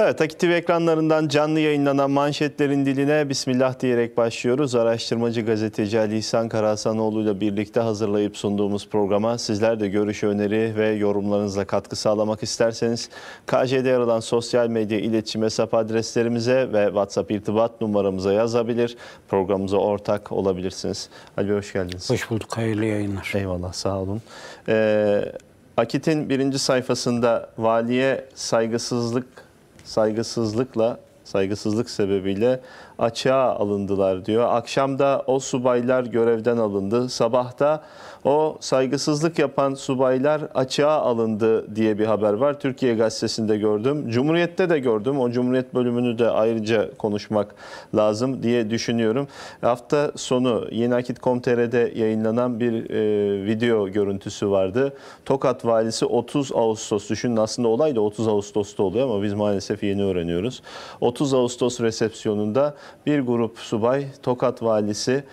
Evet, Akit TV ekranlarından canlı yayınlanan manşetlerin diline Bismillah diyerek başlıyoruz. Araştırmacı gazeteci Ali İhsan Karahasanoğlu ile birlikte hazırlayıp sunduğumuz programa sizler de görüş, öneri ve yorumlarınızla katkı sağlamak isterseniz KJ'de yer alan sosyal medya iletişim hesap adreslerimize ve WhatsApp irtibat numaramıza yazabilir. Programımıza ortak olabilirsiniz. Ali hoş geldiniz. Hoş bulduk, hayırlı yayınlar. Eyvallah, sağ olun. Ee, Akit'in birinci sayfasında valiye saygısızlık saygısızlıkla saygısızlık sebebiyle açığa alındılar diyor. Akşamda o subaylar görevden alındı. Sabahta o saygısızlık yapan subaylar açığa alındı diye bir haber var. Türkiye Gazetesi'nde gördüm. Cumhuriyet'te de gördüm. O Cumhuriyet bölümünü de ayrıca konuşmak lazım diye düşünüyorum. Hafta sonu Yenakit.com.tr'de yayınlanan bir e, video görüntüsü vardı. Tokat valisi 30 Ağustos, düşünün aslında olay da 30 Ağustos'ta oluyor ama biz maalesef yeni öğreniyoruz. 30 Ağustos resepsiyonunda bir grup subay Tokat valisi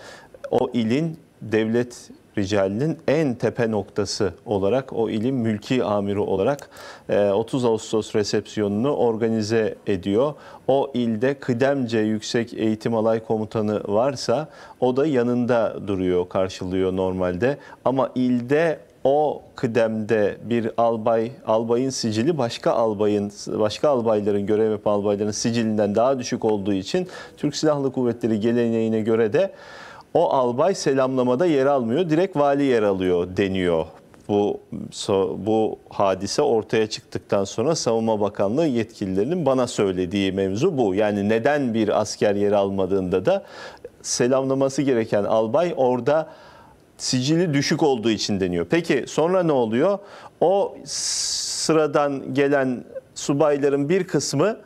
o ilin devlet Rical'in en tepe noktası olarak o ilin mülki amiri olarak 30 e, Ağustos resepsiyonunu organize ediyor. O ilde kıdemce yüksek eğitim alay komutanı varsa o da yanında duruyor, karşılıyor normalde. Ama ilde o kıdemde bir albay, albayın sicili başka albayın, başka albayların görev yapan albayların sicilinden daha düşük olduğu için Türk Silahlı Kuvvetleri geleneğine göre de o albay selamlamada yer almıyor, direkt vali yer alıyor deniyor. Bu bu hadise ortaya çıktıktan sonra Savunma Bakanlığı yetkililerinin bana söylediği mevzu bu. Yani neden bir asker yer almadığında da selamlaması gereken albay orada sicili düşük olduğu için deniyor. Peki sonra ne oluyor? O sıradan gelen subayların bir kısmı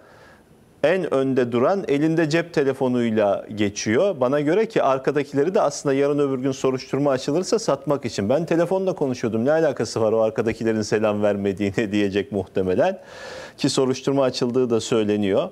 en önde duran elinde cep telefonuyla geçiyor. Bana göre ki arkadakileri de aslında yarın öbür gün soruşturma açılırsa satmak için. Ben telefonla konuşuyordum ne alakası var o arkadakilerin selam vermediğine diyecek muhtemelen. Ki soruşturma açıldığı da söyleniyor.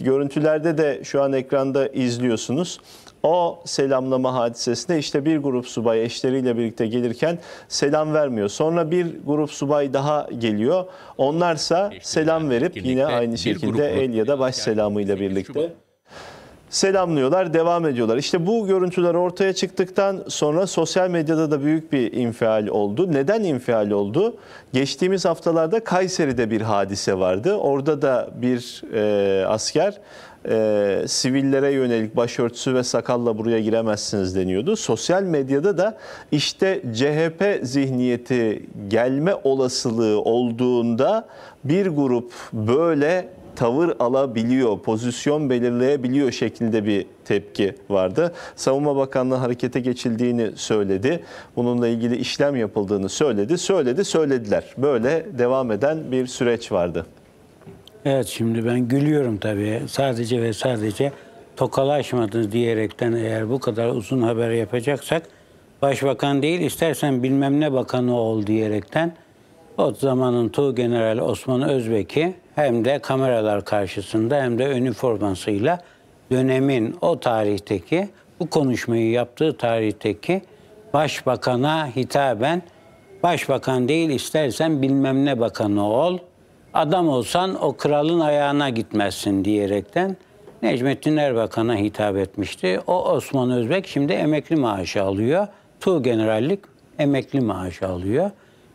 görüntülerde de şu an ekranda izliyorsunuz. O selamlama hadisesinde işte bir grup subay eşleriyle birlikte gelirken selam vermiyor. Sonra bir grup subay daha geliyor. Onlarsa selam verip yine aynı şekilde el ya da baş selamıyla birlikte selamlıyorlar, devam ediyorlar. İşte bu görüntüler ortaya çıktıktan sonra sosyal medyada da büyük bir infial oldu. Neden infial oldu? Geçtiğimiz haftalarda Kayseri'de bir hadise vardı. Orada da bir e, asker e, sivillere yönelik başörtüsü ve sakalla buraya giremezsiniz deniyordu. Sosyal medyada da işte CHP zihniyeti gelme olasılığı olduğunda bir grup böyle tavır alabiliyor, pozisyon belirleyebiliyor şeklinde bir tepki vardı. Savunma Bakanlığı harekete geçildiğini söyledi. Bununla ilgili işlem yapıldığını söyledi. Söyledi, söylediler. Böyle devam eden bir süreç vardı. Evet şimdi ben gülüyorum tabii. Sadece ve sadece tokalaşmadınız diyerekten eğer bu kadar uzun haber yapacaksak başbakan değil istersen bilmem ne bakanı ol diyerekten o zamanın Tuğ General Osman Özbek'i hem de kameralar karşısında hem de üniformasıyla dönemin o tarihteki bu konuşmayı yaptığı tarihteki başbakana hitaben başbakan değil istersen bilmem ne bakanı ol adam olsan o kralın ayağına gitmezsin diyerekten Necmettin Erbakan'a hitap etmişti. O Osman Özbek şimdi emekli maaşı alıyor. Tu generallik emekli maaşı alıyor.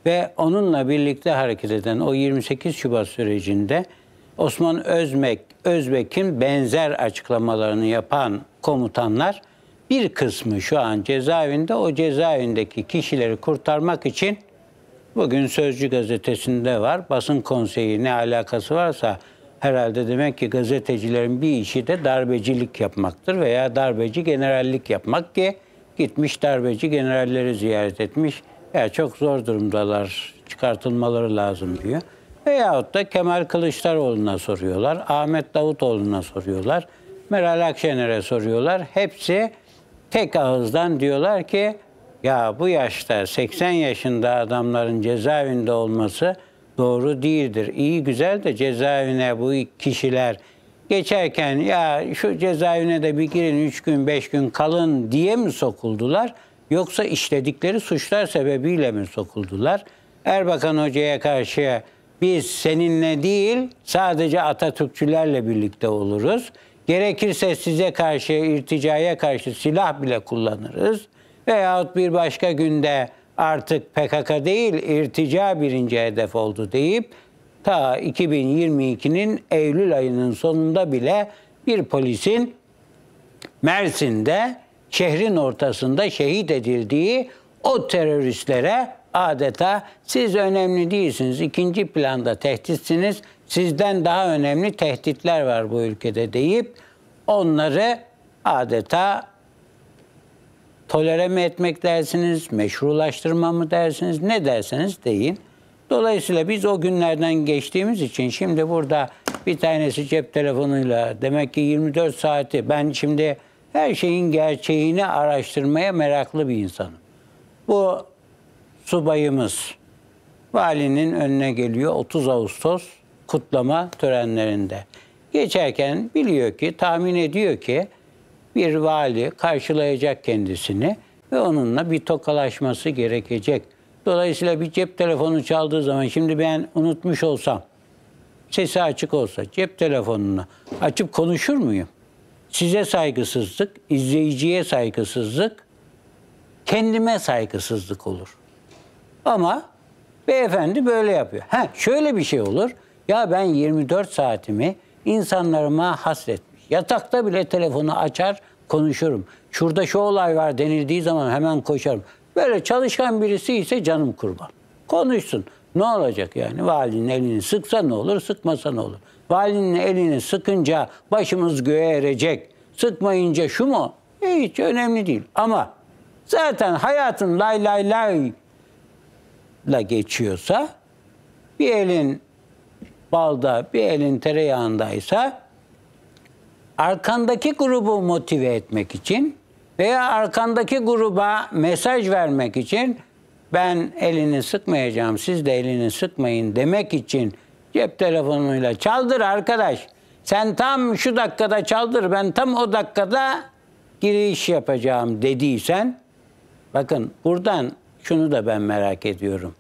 Ve onunla birlikte hareket eden o 28 Şubat sürecinde Osman Özmek, Özbek'in benzer açıklamalarını yapan komutanlar bir kısmı şu an cezaevinde o cezaevindeki kişileri kurtarmak için Bugün Sözcü gazetesinde var. Basın konseyi ne alakası varsa herhalde demek ki gazetecilerin bir işi de darbecilik yapmaktır veya darbeci generallik yapmak ki gitmiş darbeci generalleri ziyaret etmiş. Ya çok zor durumdalar, çıkartılmaları lazım diyor. Veyahut da Kemal Kılıçdaroğlu'na soruyorlar, Ahmet Davutoğlu'na soruyorlar, Meral Akşener'e soruyorlar. Hepsi tek ağızdan diyorlar ki ya bu yaşta 80 yaşında adamların cezaevinde olması doğru değildir. İyi güzel de cezaevine bu kişiler geçerken ya şu cezaevine de bir girin 3 gün 5 gün kalın diye mi sokuldular? Yoksa işledikleri suçlar sebebiyle mi sokuldular? Erbakan Hoca'ya karşı biz seninle değil sadece Atatürkçülerle birlikte oluruz. Gerekirse size karşı, irticaya karşı silah bile kullanırız veyahut bir başka günde artık PKK değil irtica birinci hedef oldu deyip ta 2022'nin Eylül ayının sonunda bile bir polisin Mersin'de şehrin ortasında şehit edildiği o teröristlere adeta siz önemli değilsiniz, ikinci planda tehditsiniz, sizden daha önemli tehditler var bu ülkede deyip onları adeta tolere mi etmek dersiniz, meşrulaştırma mı dersiniz, ne derseniz deyin. Dolayısıyla biz o günlerden geçtiğimiz için şimdi burada bir tanesi cep telefonuyla demek ki 24 saati ben şimdi her şeyin gerçeğini araştırmaya meraklı bir insanım. Bu subayımız valinin önüne geliyor 30 Ağustos kutlama törenlerinde. Geçerken biliyor ki, tahmin ediyor ki bir vali karşılayacak kendisini ve onunla bir tokalaşması gerekecek. Dolayısıyla bir cep telefonu çaldığı zaman şimdi ben unutmuş olsam sesi açık olsa cep telefonunu açıp konuşur muyum? Size saygısızlık, izleyiciye saygısızlık, kendime saygısızlık olur. Ama beyefendi böyle yapıyor. Ha şöyle bir şey olur. Ya ben 24 saatimi insanlarıma hasrettim. Yatakta bile telefonu açar konuşurum. Şurada şu olay var denildiği zaman hemen koşarım. Böyle çalışkan birisi ise canım kurban. Konuşsun. Ne olacak yani? Valinin elini sıksa ne olur, sıkmasa ne olur? Valinin elini sıkınca başımız göğe erecek. Sıkmayınca şu mu? Hiç önemli değil. Ama zaten hayatın lay lay lay la geçiyorsa bir elin balda, bir elin tereyağındaysa arkandaki grubu motive etmek için veya arkandaki gruba mesaj vermek için ben elini sıkmayacağım, siz de elini sıkmayın demek için cep telefonuyla çaldır arkadaş. Sen tam şu dakikada çaldır, ben tam o dakikada giriş yapacağım dediysen bakın buradan şunu da ben merak ediyorum.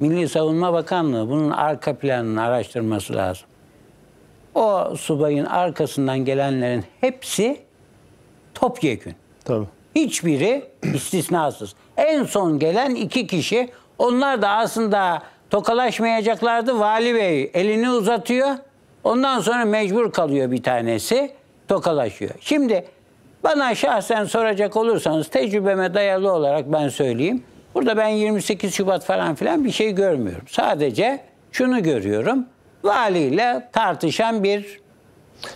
Milli Savunma Bakanlığı bunun arka planını araştırması lazım. O subayın arkasından gelenlerin hepsi topyekün. Tabii. Hiçbiri istisnasız. En son gelen iki kişi onlar da aslında tokalaşmayacaklardı. Vali Bey elini uzatıyor. Ondan sonra mecbur kalıyor bir tanesi. Tokalaşıyor. Şimdi bana şahsen soracak olursanız tecrübeme dayalı olarak ben söyleyeyim. Burada ben 28 Şubat falan filan bir şey görmüyorum. Sadece şunu görüyorum valiyle tartışan bir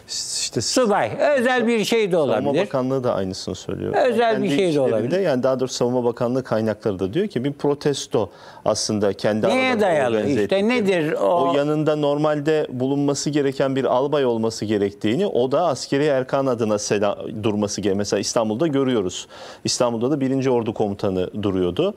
işte subay. Özel bir şey de olabilir. Savunma Bakanlığı da aynısını söylüyor. Özel yani bir şey de olabilir. Yani daha doğrusu Savunma Bakanlığı kaynakları da diyor ki bir protesto aslında kendi Neye dayalı? İşte nedir o? O yanında normalde bulunması gereken bir albay olması gerektiğini o da askeri erkan adına sela, durması gerekiyor. Mesela İstanbul'da görüyoruz. İstanbul'da da 1. Ordu Komutanı duruyordu.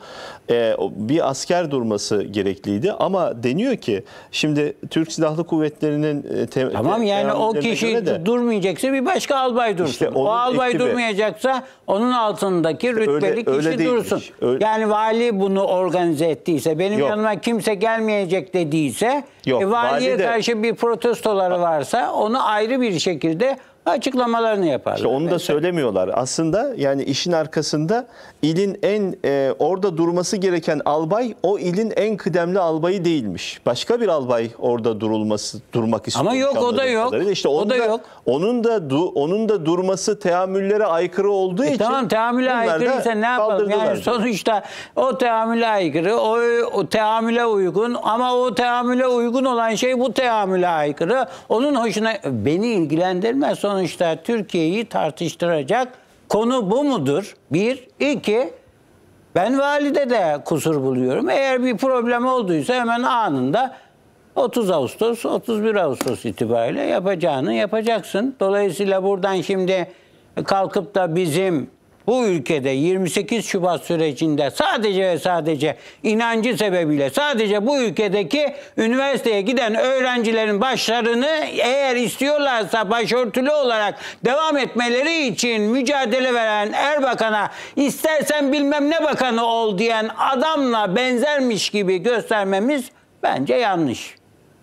Ee, bir asker durması gerekliydi ama deniyor ki şimdi Türk Silahlı Kuvvetleri'nin... E, tamam yani o kişi kişi şey de. durmayacaksa bir başka albay dursun. İşte o albay iktibi. durmayacaksa onun altındaki rütbeli öyle, kişi öyle dursun. Öyle. Yani vali bunu organize ettiyse, benim Yok. yanıma kimse gelmeyecek dediyse, Yok, e, valiye vali de... karşı bir protestoları varsa onu ayrı bir şekilde açıklamalarını yaparlar. İşte onu da mesela. söylemiyorlar. Aslında yani işin arkasında ilin en e, orada durması gereken albay o ilin en kıdemli albayı değilmiş. Başka bir albay orada durulması durmak istiyor. Ama yok o da yok. İşte o da, da yok. Onun da du, onun da durması teamüllere aykırı olduğu e için. Tamam teamüle aykırıysa ne yapalım? Yani sonuçta o teamüle aykırı, o, o teamüle uygun ama o teamüle uygun olan şey bu teamüle aykırı. Onun hoşuna beni ilgilendirmez. Sonra sonuçta Türkiye'yi tartıştıracak konu bu mudur? Bir. iki. Ben valide de kusur buluyorum. Eğer bir problem olduysa hemen anında 30 Ağustos, 31 Ağustos itibariyle yapacağını yapacaksın. Dolayısıyla buradan şimdi kalkıp da bizim bu ülkede 28 Şubat sürecinde sadece ve sadece inancı sebebiyle sadece bu ülkedeki üniversiteye giden öğrencilerin başlarını eğer istiyorlarsa başörtülü olarak devam etmeleri için mücadele veren Erbakan'a istersen bilmem ne bakanı ol diyen adamla benzermiş gibi göstermemiz bence yanlış.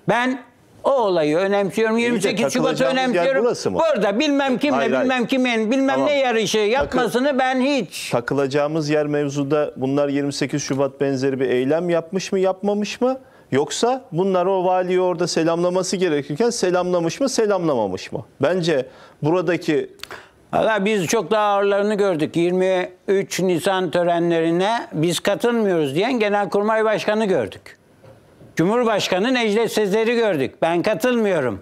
Ben o olayı önemsiyorum. 28 Şubat'ı önemsiyorum. mı? Burada bilmem kimle hayır, bilmem hayır. kimin bilmem tamam. ne yarışı şey yapmasını Takıl, ben hiç. Takılacağımız yer mevzuda bunlar 28 Şubat benzeri bir eylem yapmış mı yapmamış mı? Yoksa bunlar o valiyi orada selamlaması gerekirken selamlamış mı selamlamamış mı? Bence buradaki... Valla biz çok daha ağırlarını gördük. 23 Nisan törenlerine biz katılmıyoruz diyen Genelkurmay Başkanı gördük. Cumhurbaşkanı Necdet Sezer'i gördük. Ben katılmıyorum.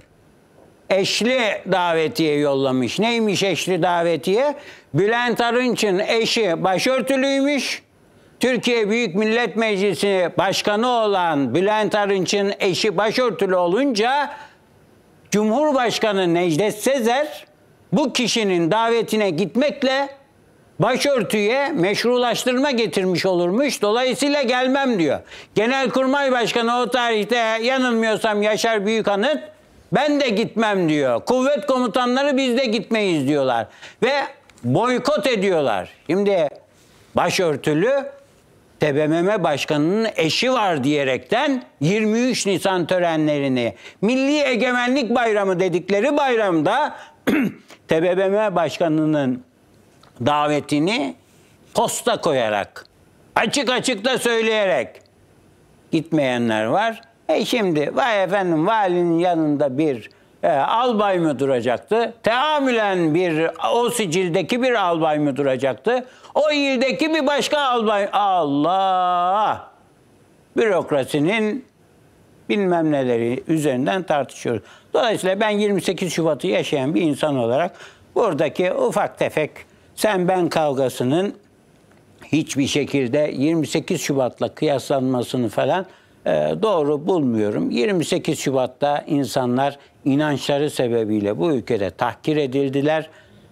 Eşli davetiye yollamış. Neymiş eşli davetiye? Bülent Arınç'ın eşi başörtülüymüş. Türkiye Büyük Millet Meclisi Başkanı olan Bülent Arınç'ın eşi başörtülü olunca Cumhurbaşkanı Necdet Sezer bu kişinin davetine gitmekle başörtüye meşrulaştırma getirmiş olurmuş. Dolayısıyla gelmem diyor. Genelkurmay Başkanı o tarihte yanılmıyorsam Yaşar Büyükanıt ben de gitmem diyor. Kuvvet komutanları biz de gitmeyiz diyorlar. Ve boykot ediyorlar. Şimdi başörtülü TBMM Başkanı'nın eşi var diyerekten 23 Nisan törenlerini Milli Egemenlik Bayramı dedikleri bayramda TBMM Başkanı'nın davetini posta koyarak, açık açık da söyleyerek gitmeyenler var. E şimdi vay efendim valinin yanında bir e, albay mı duracaktı? Teamülen bir o sicildeki bir albay mı duracaktı? O ildeki bir başka albay. Allah! Bürokrasinin bilmem neleri üzerinden tartışıyoruz. Dolayısıyla ben 28 Şubat'ı yaşayan bir insan olarak buradaki ufak tefek sen ben kavgasının hiçbir şekilde 28 Şubat'la kıyaslanmasını falan e, doğru bulmuyorum. 28 Şubat'ta insanlar inançları sebebiyle bu ülkede tahkir edildiler.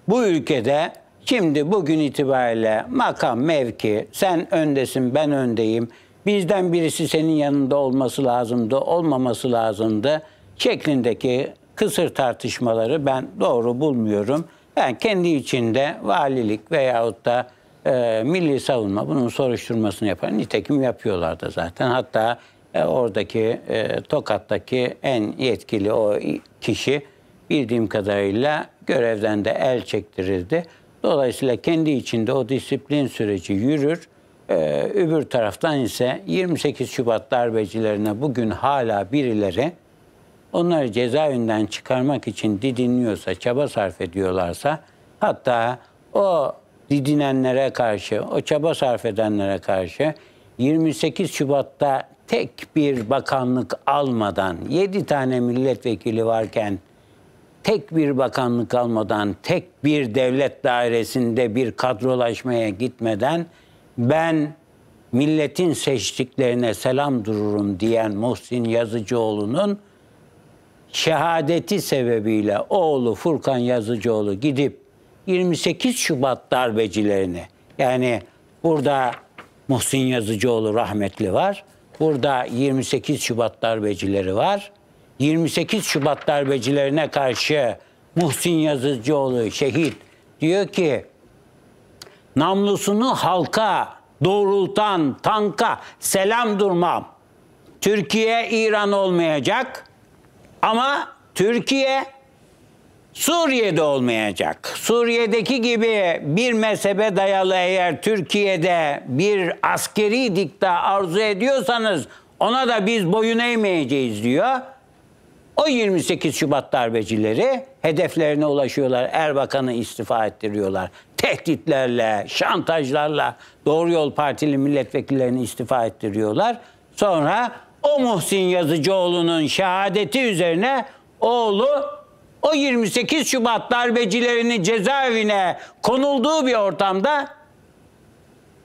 Bu ülkede şimdi bugün itibariyle makam, mevki, sen öndesin ben öndeyim, bizden birisi senin yanında olması lazımdı, olmaması lazımdı şeklindeki kısır tartışmaları ben doğru bulmuyorum. Yani kendi içinde valilik veyahut da e, milli savunma bunun soruşturmasını yapar. Nitekim yapıyorlar da zaten. Hatta e, oradaki e, Tokat'taki en yetkili o kişi bildiğim kadarıyla görevden de el çektirildi. Dolayısıyla kendi içinde o disiplin süreci yürür. Ee, öbür taraftan ise 28 Şubat darbecilerine bugün hala birileri onları cezaevinden çıkarmak için didiniyorsa, çaba sarf ediyorlarsa hatta o didinenlere karşı, o çaba sarf edenlere karşı 28 Şubat'ta tek bir bakanlık almadan 7 tane milletvekili varken tek bir bakanlık almadan, tek bir devlet dairesinde bir kadrolaşmaya gitmeden ben milletin seçtiklerine selam dururum diyen Muhsin Yazıcıoğlu'nun şehadeti sebebiyle oğlu Furkan Yazıcıoğlu gidip 28 Şubat darbecilerini yani burada Muhsin Yazıcıoğlu rahmetli var. Burada 28 Şubat darbecileri var. 28 Şubat darbecilerine karşı Muhsin Yazıcıoğlu şehit diyor ki namlusunu halka doğrultan tanka selam durmam. Türkiye İran olmayacak.'' Ama Türkiye Suriye'de olmayacak. Suriye'deki gibi bir mezhebe dayalı eğer Türkiye'de bir askeri dikta arzu ediyorsanız ona da biz boyun eğmeyeceğiz diyor. O 28 Şubat darbecileri hedeflerine ulaşıyorlar. Erbakan'ı istifa ettiriyorlar. Tehditlerle, şantajlarla Doğru Yol Partili milletvekillerini istifa ettiriyorlar. Sonra o Muhsin Yazıcıoğlu'nun şehadeti üzerine oğlu o 28 Şubat darbecilerinin cezaevine konulduğu bir ortamda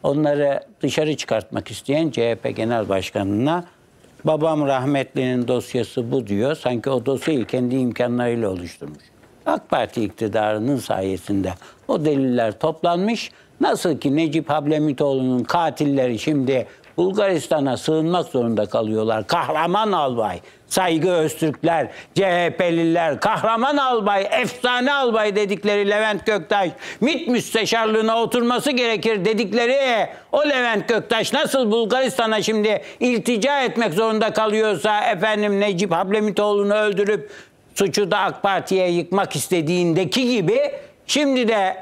onları dışarı çıkartmak isteyen CHP Genel Başkanı'na babam rahmetlinin dosyası bu diyor. Sanki o dosyayı kendi imkanlarıyla oluşturmuş. AK Parti iktidarının sayesinde o deliller toplanmış. Nasıl ki Necip Hablemitoğlu'nun katilleri şimdi Bulgaristan'a sığınmak zorunda kalıyorlar. Kahraman albay, saygı Öztürkler, CHP'liler, kahraman albay, efsane albay dedikleri Levent Göktaş, MİT müsteşarlığına oturması gerekir dedikleri o Levent Göktaş nasıl Bulgaristan'a şimdi iltica etmek zorunda kalıyorsa efendim Necip Hablemitoğlu'nu öldürüp suçu da AK Parti'ye yıkmak istediğindeki gibi şimdi de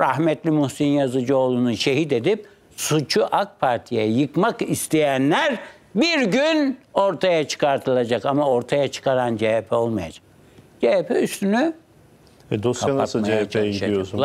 rahmetli Muhsin Yazıcıoğlu'nu şehit edip suçu AK Parti'ye yıkmak isteyenler bir gün ortaya çıkartılacak ama ortaya çıkaran CHP olmayacak. CHP üstünü e dosya nasıl CHP'ye gidiyorsun?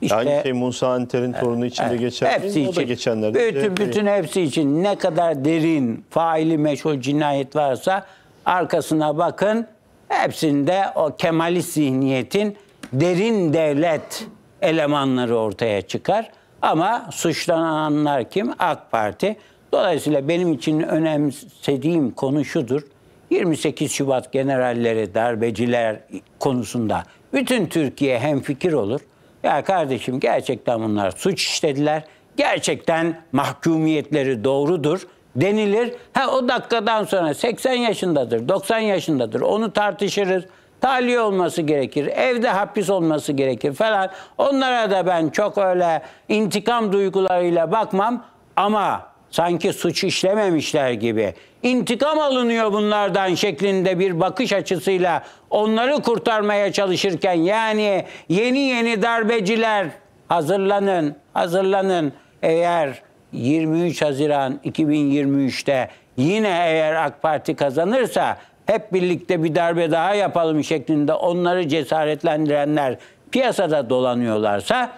İşte, Aynı şey Musa Anter'in torunu için de geçer. Hepsi için. O da geçenlerde bütün, bütün hepsi için ne kadar derin faili meşhur cinayet varsa arkasına bakın. Hepsinde o Kemalist zihniyetin derin devlet elemanları ortaya çıkar. Ama suçlananlar kim? AK Parti. Dolayısıyla benim için önemsediğim konu şudur. 28 Şubat generalleri, darbeciler konusunda bütün Türkiye hem fikir olur. Ya kardeşim gerçekten bunlar suç işlediler. Gerçekten mahkumiyetleri doğrudur denilir. Ha o dakikadan sonra 80 yaşındadır, 90 yaşındadır onu tartışırız. Tahliye olması gerekir. Evde hapis olması gerekir falan. Onlara da ben çok öyle intikam duygularıyla bakmam ama sanki suç işlememişler gibi intikam alınıyor bunlardan şeklinde bir bakış açısıyla onları kurtarmaya çalışırken yani yeni yeni darbeciler hazırlanın hazırlanın eğer 23 Haziran 2023'te yine eğer AK Parti kazanırsa hep birlikte bir darbe daha yapalım şeklinde onları cesaretlendirenler piyasada dolanıyorlarsa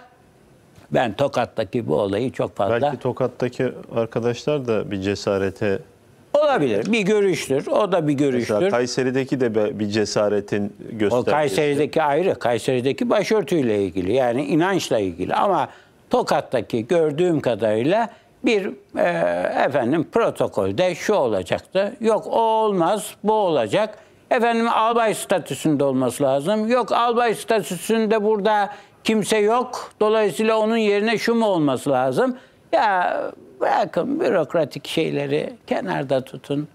ben Tokat'taki bu olayı çok fazla... Belki Tokat'taki arkadaşlar da bir cesarete... Olabilir. Bir görüştür. O da bir görüştür. Mesela Kayseri'deki de bir cesaretin göstergesi. O Kayseri'deki ayrı. Kayseri'deki başörtüyle ilgili. Yani inançla ilgili. Ama Tokat'taki gördüğüm kadarıyla bir e, efendim protokolde şu olacaktı. Yok o olmaz, bu olacak. Efendim albay statüsünde olması lazım. Yok albay statüsünde burada kimse yok. Dolayısıyla onun yerine şu mu olması lazım? Ya bırakın bürokratik şeyleri kenarda tutun.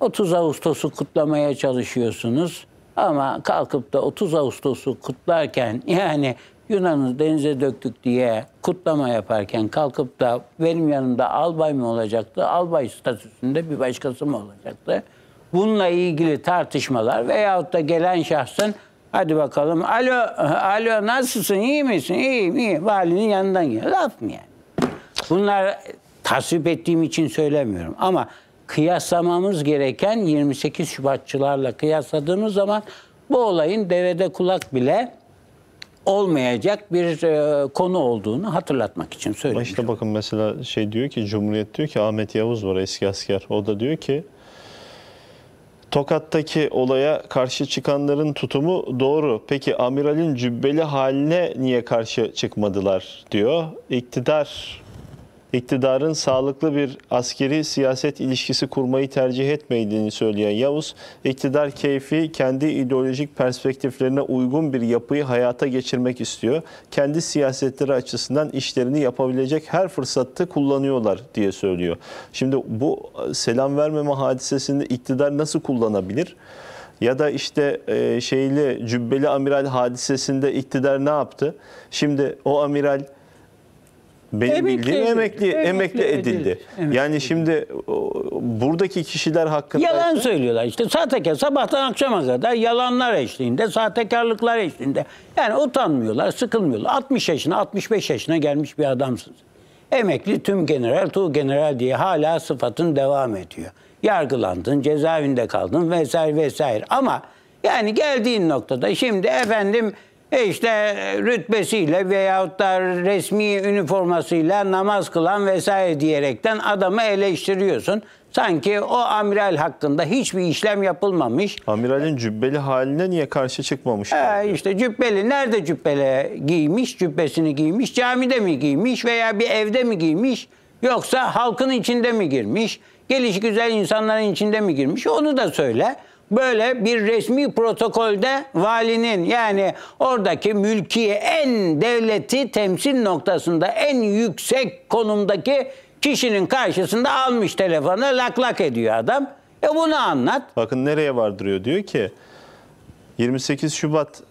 30 Ağustos'u kutlamaya çalışıyorsunuz ama kalkıp da 30 Ağustos'u kutlarken yani Yunan'ı denize döktük diye kutlama yaparken kalkıp da benim yanımda albay mı olacaktı, albay statüsünde bir başkası mı olacaktı? Bununla ilgili tartışmalar veyahut da gelen şahsın hadi bakalım alo, alo nasılsın, iyi misin? iyiyim iyi. Valinin yanından geliyor, Laf mı yani? Bunlar tasvip ettiğim için söylemiyorum ama kıyaslamamız gereken 28 Şubatçılarla kıyasladığımız zaman bu olayın devede kulak bile olmayacak bir e, konu olduğunu hatırlatmak için söylüyorum. Başta bakın mesela şey diyor ki Cumhuriyet diyor ki Ahmet Yavuz var eski asker. O da diyor ki Tokat'taki olaya karşı çıkanların tutumu doğru. Peki amiralin cübbeli haline niye karşı çıkmadılar diyor. İktidar iktidarın sağlıklı bir askeri siyaset ilişkisi kurmayı tercih etmediğini söyleyen Yavuz, iktidar keyfi kendi ideolojik perspektiflerine uygun bir yapıyı hayata geçirmek istiyor. Kendi siyasetleri açısından işlerini yapabilecek her fırsatta kullanıyorlar diye söylüyor. Şimdi bu e, selam vermeme hadisesini iktidar nasıl kullanabilir? Ya da işte e, şeyli Cübbeli Amiral hadisesinde iktidar ne yaptı? Şimdi o amiral benim bildiğim emekli emekli, emekli edildi. Emekli. Yani şimdi o, buradaki kişiler hakkında yalan ise... söylüyorlar işte sahtekar sabahtan akşama kadar yalanlar eşliğinde, sahtekarlıklar eşliğinde. Yani utanmıyorlar, sıkılmıyorlar. 60 yaşına, 65 yaşına gelmiş bir adamsınız. Emekli tüm general, tu general diye hala sıfatın devam ediyor. Yargılandın, cezaevinde kaldın vesaire vesaire. Ama yani geldiğin noktada şimdi efendim e işte rütbesiyle veyahut da resmi üniformasıyla namaz kılan vesaire diyerekten adamı eleştiriyorsun. Sanki o amiral hakkında hiçbir işlem yapılmamış. Amiralin cübbeli haline niye karşı çıkmamış? E, işte cübbeli nerede cübbeli giymiş, cübbesini giymiş, camide mi giymiş veya bir evde mi giymiş yoksa halkın içinde mi girmiş? Geliş güzel insanların içinde mi girmiş onu da söyle böyle bir resmi protokolde valinin yani oradaki mülkiye en devleti temsil noktasında en yüksek konumdaki kişinin karşısında almış telefonu laklak lak ediyor adam. E bunu anlat. Bakın nereye vardırıyor diyor ki 28 Şubat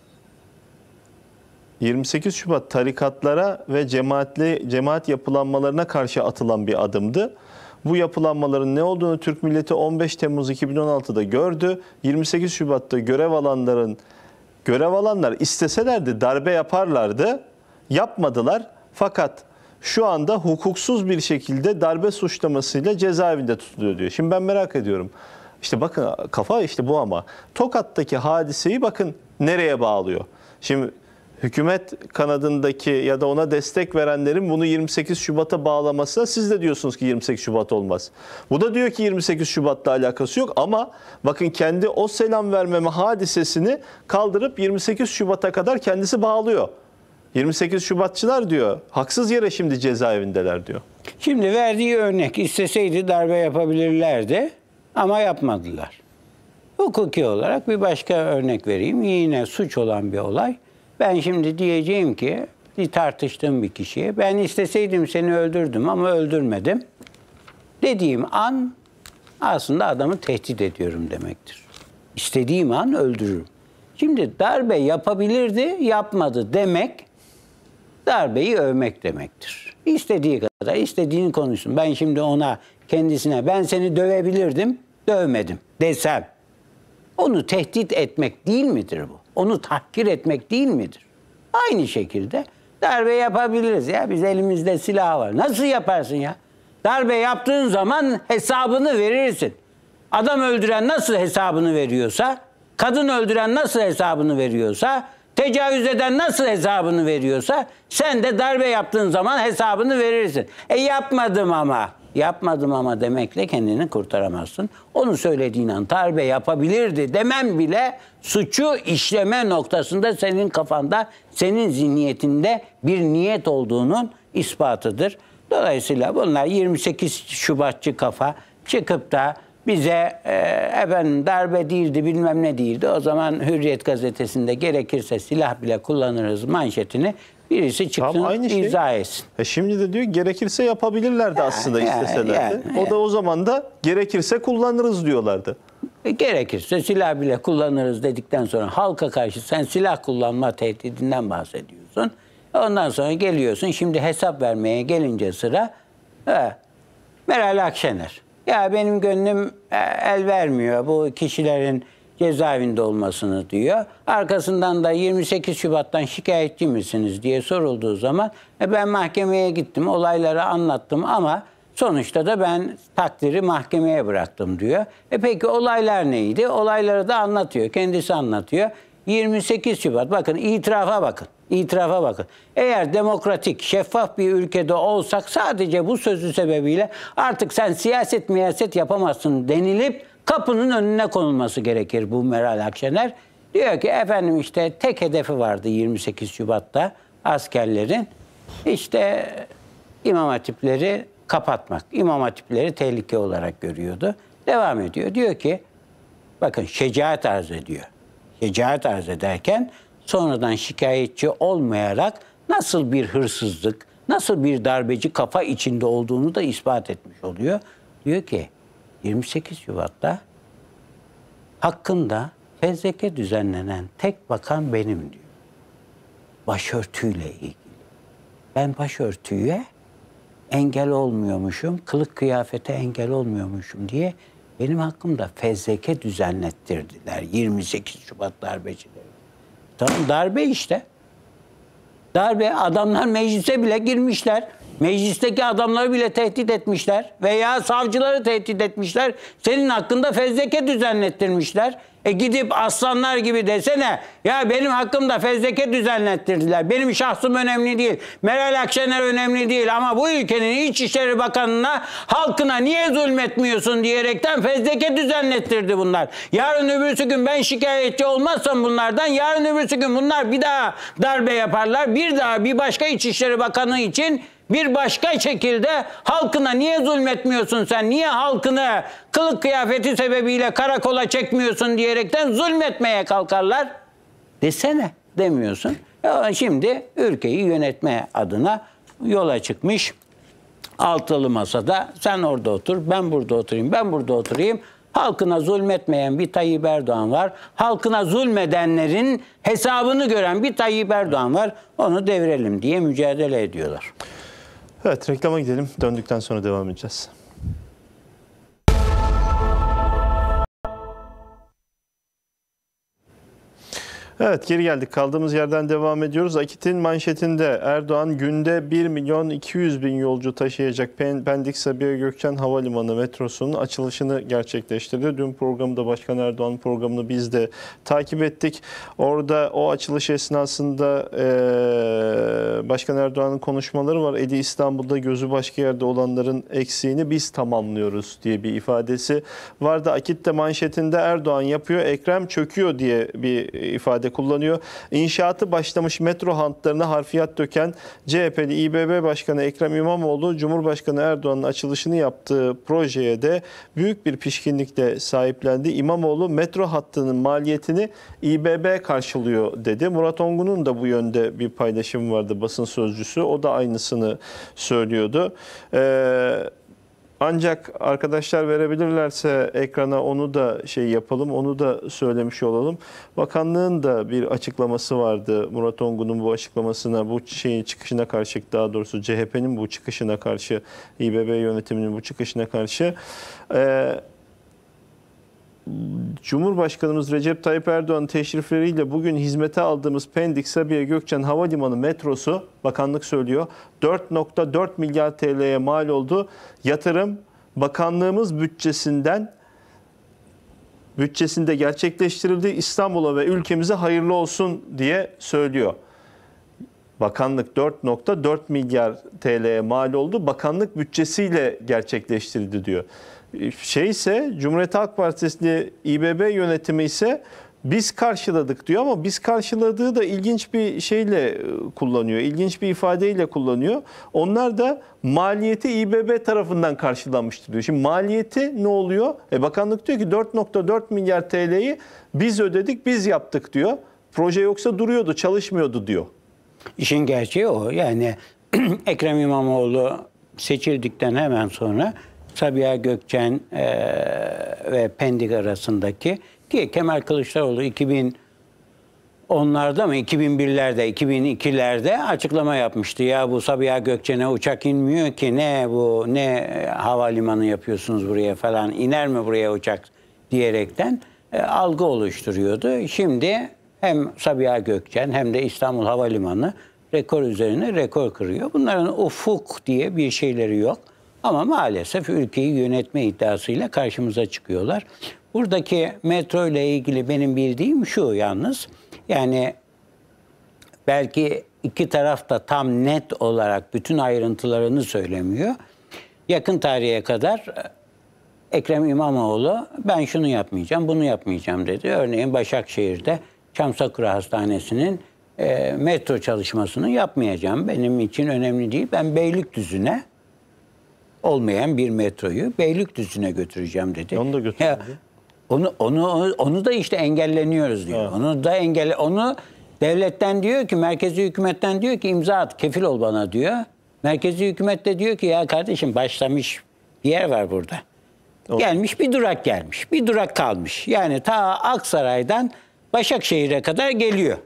28 Şubat tarikatlara ve cemaatli, cemaat yapılanmalarına karşı atılan bir adımdı. Bu yapılanmaların ne olduğunu Türk milleti 15 Temmuz 2016'da gördü. 28 Şubat'ta görev alanların görev alanlar isteselerdi darbe yaparlardı. Yapmadılar. Fakat şu anda hukuksuz bir şekilde darbe suçlamasıyla cezaevinde tutuluyor diyor. Şimdi ben merak ediyorum. İşte bakın kafa işte bu ama. Tokat'taki hadiseyi bakın nereye bağlıyor. Şimdi hükümet kanadındaki ya da ona destek verenlerin bunu 28 Şubat'a bağlamasına siz de diyorsunuz ki 28 Şubat olmaz. Bu da diyor ki 28 Şubat'la alakası yok ama bakın kendi o selam vermeme hadisesini kaldırıp 28 Şubat'a kadar kendisi bağlıyor. 28 Şubatçılar diyor haksız yere şimdi cezaevindeler diyor. Şimdi verdiği örnek isteseydi darbe yapabilirlerdi ama yapmadılar. Hukuki olarak bir başka örnek vereyim. Yine suç olan bir olay. Ben şimdi diyeceğim ki bir tartıştığım bir kişiye ben isteseydim seni öldürdüm ama öldürmedim dediğim an aslında adamı tehdit ediyorum demektir. İstediğim an öldürürüm. Şimdi darbe yapabilirdi, yapmadı demek darbeyi övmek demektir. İstediği kadar istediğini konuşsun. Ben şimdi ona kendisine ben seni dövebilirdim, dövmedim desem. Onu tehdit etmek değil midir bu? onu tahkir etmek değil midir? Aynı şekilde darbe yapabiliriz ya. Biz elimizde silah var. Nasıl yaparsın ya? Darbe yaptığın zaman hesabını verirsin. Adam öldüren nasıl hesabını veriyorsa, kadın öldüren nasıl hesabını veriyorsa, tecavüz eden nasıl hesabını veriyorsa sen de darbe yaptığın zaman hesabını verirsin. E yapmadım ama yapmadım ama demekle kendini kurtaramazsın. Onu söylediğin an darbe yapabilirdi demem bile suçu işleme noktasında senin kafanda, senin zihniyetinde bir niyet olduğunun ispatıdır. Dolayısıyla bunlar 28 Şubatçı kafa çıkıp da bize e, efendim darbe değildi bilmem ne değildi. O zaman Hürriyet gazetesinde gerekirse silah bile kullanırız manşetini Birisi çıksın tamam, aynı şey. izah etsin. E şimdi de diyor gerekirse yapabilirlerdi ya, aslında ya, isteselerdi. Ya, ya. O da o zaman da gerekirse kullanırız diyorlardı. E, gerekirse silah bile kullanırız dedikten sonra halka karşı sen silah kullanma tehdidinden bahsediyorsun. Ondan sonra geliyorsun şimdi hesap vermeye gelince sıra he, Meral Akşener. Ya benim gönlüm e, el vermiyor bu kişilerin cezaevinde olmasını diyor. Arkasından da 28 Şubat'tan şikayetçi misiniz diye sorulduğu zaman e ben mahkemeye gittim, olayları anlattım ama sonuçta da ben takdiri mahkemeye bıraktım diyor. E peki olaylar neydi? Olayları da anlatıyor, kendisi anlatıyor. 28 Şubat bakın itirafa bakın. İtirafa bakın. Eğer demokratik, şeffaf bir ülkede olsak sadece bu sözü sebebiyle artık sen siyaset miyaset yapamazsın denilip kapının önüne konulması gerekir bu Meral Akşener. Diyor ki efendim işte tek hedefi vardı 28 Şubat'ta askerlerin. İşte imam hatipleri kapatmak. İmam hatipleri tehlike olarak görüyordu. Devam ediyor. Diyor ki bakın şecaat arz ediyor. Şecaat arz ederken sonradan şikayetçi olmayarak nasıl bir hırsızlık, nasıl bir darbeci kafa içinde olduğunu da ispat etmiş oluyor. Diyor ki 28 Şubat'ta hakkında fezleke düzenlenen tek bakan benim diyor. Başörtüyle ilgili. Ben başörtüye engel olmuyormuşum, kılık kıyafete engel olmuyormuşum diye benim hakkımda fezleke düzenlettirdiler 28 Şubat darbecileri. Tam darbe işte. Darbe adamlar meclise bile girmişler. Meclisteki adamları bile tehdit etmişler veya savcıları tehdit etmişler. Senin hakkında fezleke düzenlettirmişler. E gidip aslanlar gibi desene ya benim hakkımda fezleke düzenlettirdiler. Benim şahsım önemli değil. Meral Akşener önemli değil ama bu ülkenin İçişleri Bakanı'na halkına niye zulmetmiyorsun diyerekten fezleke düzenlettirdi bunlar. Yarın öbürsü gün ben şikayetçi olmazsam bunlardan yarın öbürsü gün bunlar bir daha darbe yaparlar. Bir daha bir başka İçişleri Bakanı için bir başka şekilde halkına niye zulmetmiyorsun sen? Niye halkını kılık kıyafeti sebebiyle karakola çekmiyorsun diyerekten zulmetmeye kalkarlar. Desene demiyorsun. Şimdi ülkeyi yönetme adına yola çıkmış altılı masada sen orada otur, ben burada oturayım, ben burada oturayım. Halkına zulmetmeyen bir Tayyip Erdoğan var. Halkına zulmedenlerin hesabını gören bir Tayyip Erdoğan var. Onu devrelim diye mücadele ediyorlar. Evet reklama gidelim. Döndükten sonra devam edeceğiz. Evet geri geldik. Kaldığımız yerden devam ediyoruz. Akit'in manşetinde Erdoğan günde 1 milyon 200 bin yolcu taşıyacak Pendik Sabiha Gökçen Havalimanı metrosunun açılışını gerçekleştirdi. Dün programda Başkan Erdoğan programını biz de takip ettik. Orada o açılış esnasında e, Başkan Erdoğan'ın konuşmaları var. Edi İstanbul'da gözü başka yerde olanların eksiğini biz tamamlıyoruz diye bir ifadesi vardı. Akit de manşetinde Erdoğan yapıyor, Ekrem çöküyor diye bir ifade ifade kullanıyor. İnşaatı başlamış metro hantlarına harfiyat döken CHP'li İBB Başkanı Ekrem İmamoğlu, Cumhurbaşkanı Erdoğan'ın açılışını yaptığı projeye de büyük bir pişkinlikle sahiplendi. İmamoğlu metro hattının maliyetini İBB karşılıyor dedi. Murat Ongun'un da bu yönde bir paylaşımı vardı basın sözcüsü. O da aynısını söylüyordu. Eee ancak arkadaşlar verebilirlerse ekrana onu da şey yapalım, onu da söylemiş olalım. Bakanlığın da bir açıklaması vardı. Murat Ongun'un bu açıklamasına, bu şeyin çıkışına karşı, daha doğrusu CHP'nin bu çıkışına karşı, İBB yönetiminin bu çıkışına karşı. Ee, Cumhurbaşkanımız Recep Tayyip Erdoğan teşrifleriyle bugün hizmete aldığımız Pendik Sabiha Gökçen Havalimanı metrosu bakanlık söylüyor 4.4 milyar TL'ye mal oldu. Yatırım bakanlığımız bütçesinden bütçesinde gerçekleştirildi. İstanbul'a ve ülkemize hayırlı olsun diye söylüyor. Bakanlık 4.4 milyar TL'ye mal oldu. Bakanlık bütçesiyle gerçekleştirildi diyor şey ise Cumhuriyet Halk Partisi'li İBB yönetimi ise biz karşıladık diyor ama biz karşıladığı da ilginç bir şeyle e, kullanıyor. İlginç bir ifadeyle kullanıyor. Onlar da maliyeti İBB tarafından karşılanmıştır diyor. Şimdi maliyeti ne oluyor? E bakanlık diyor ki 4.4 milyar TL'yi biz ödedik, biz yaptık diyor. Proje yoksa duruyordu, çalışmıyordu diyor. İşin gerçeği o. Yani Ekrem İmamoğlu seçildikten hemen sonra Sabiha Gökçen e, ve Pendik arasındaki diye Kemal Kılıçdaroğlu 2000 onlarda mı 2001'lerde 2002'lerde açıklama yapmıştı. Ya bu Sabiha Gökçen'e uçak inmiyor ki ne bu ne havalimanı yapıyorsunuz buraya falan iner mi buraya uçak diyerekten e, algı oluşturuyordu. Şimdi hem Sabiha Gökçen hem de İstanbul Havalimanı rekor üzerine rekor kırıyor. Bunların ufuk diye bir şeyleri yok. Ama maalesef ülkeyi yönetme iddiasıyla karşımıza çıkıyorlar. Buradaki metro ile ilgili benim bildiğim şu yalnız. Yani belki iki taraf da tam net olarak bütün ayrıntılarını söylemiyor. Yakın tarihe kadar e, Ekrem İmamoğlu ben şunu yapmayacağım, bunu yapmayacağım dedi. Örneğin Başakşehir'de Çamsakura Hastanesi'nin e, metro çalışmasını yapmayacağım. Benim için önemli değil. Ben Beylikdüzü'ne olmayan bir metroyu Beylikdüzü'ne götüreceğim dedi. Onu da götürdü. Onu, onu onu da işte engelleniyoruz diyor. Evet. Onu da engel onu devletten diyor ki merkezi hükümetten diyor ki imza at kefil ol bana diyor. Merkezi hükümet de diyor ki ya kardeşim başlamış bir yer var burada. Olur. Gelmiş bir durak gelmiş. Bir durak kalmış. Yani ta Aksaray'dan Başakşehir'e kadar geliyor.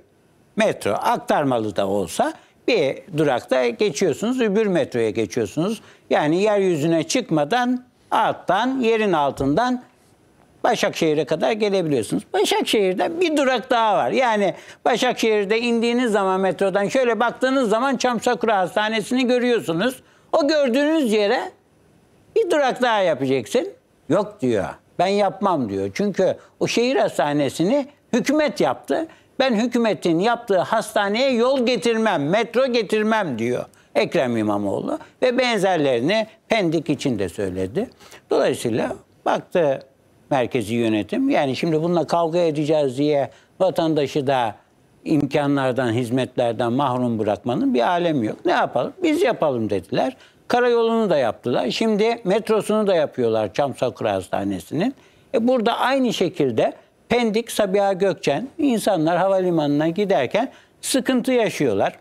Metro aktarmalı da olsa bir durakta geçiyorsunuz, öbür metroya geçiyorsunuz. Yani yeryüzüne çıkmadan alttan, yerin altından Başakşehir'e kadar gelebiliyorsunuz. Başakşehir'de bir durak daha var. Yani Başakşehir'de indiğiniz zaman metrodan şöyle baktığınız zaman Çamsakura Hastanesi'ni görüyorsunuz. O gördüğünüz yere bir durak daha yapacaksın. Yok diyor. Ben yapmam diyor. Çünkü o şehir hastanesini hükümet yaptı. Ben hükümetin yaptığı hastaneye yol getirmem, metro getirmem diyor Ekrem İmamoğlu. Ve benzerlerini Pendik için de söyledi. Dolayısıyla baktı merkezi yönetim. Yani şimdi bununla kavga edeceğiz diye vatandaşı da imkanlardan, hizmetlerden mahrum bırakmanın bir alemi yok. Ne yapalım? Biz yapalım dediler. Karayolunu da yaptılar. Şimdi metrosunu da yapıyorlar Çamsakura Hastanesi'nin. E burada aynı şekilde Pendik Sabiha Gökçen insanlar havalimanına giderken sıkıntı yaşıyorlar.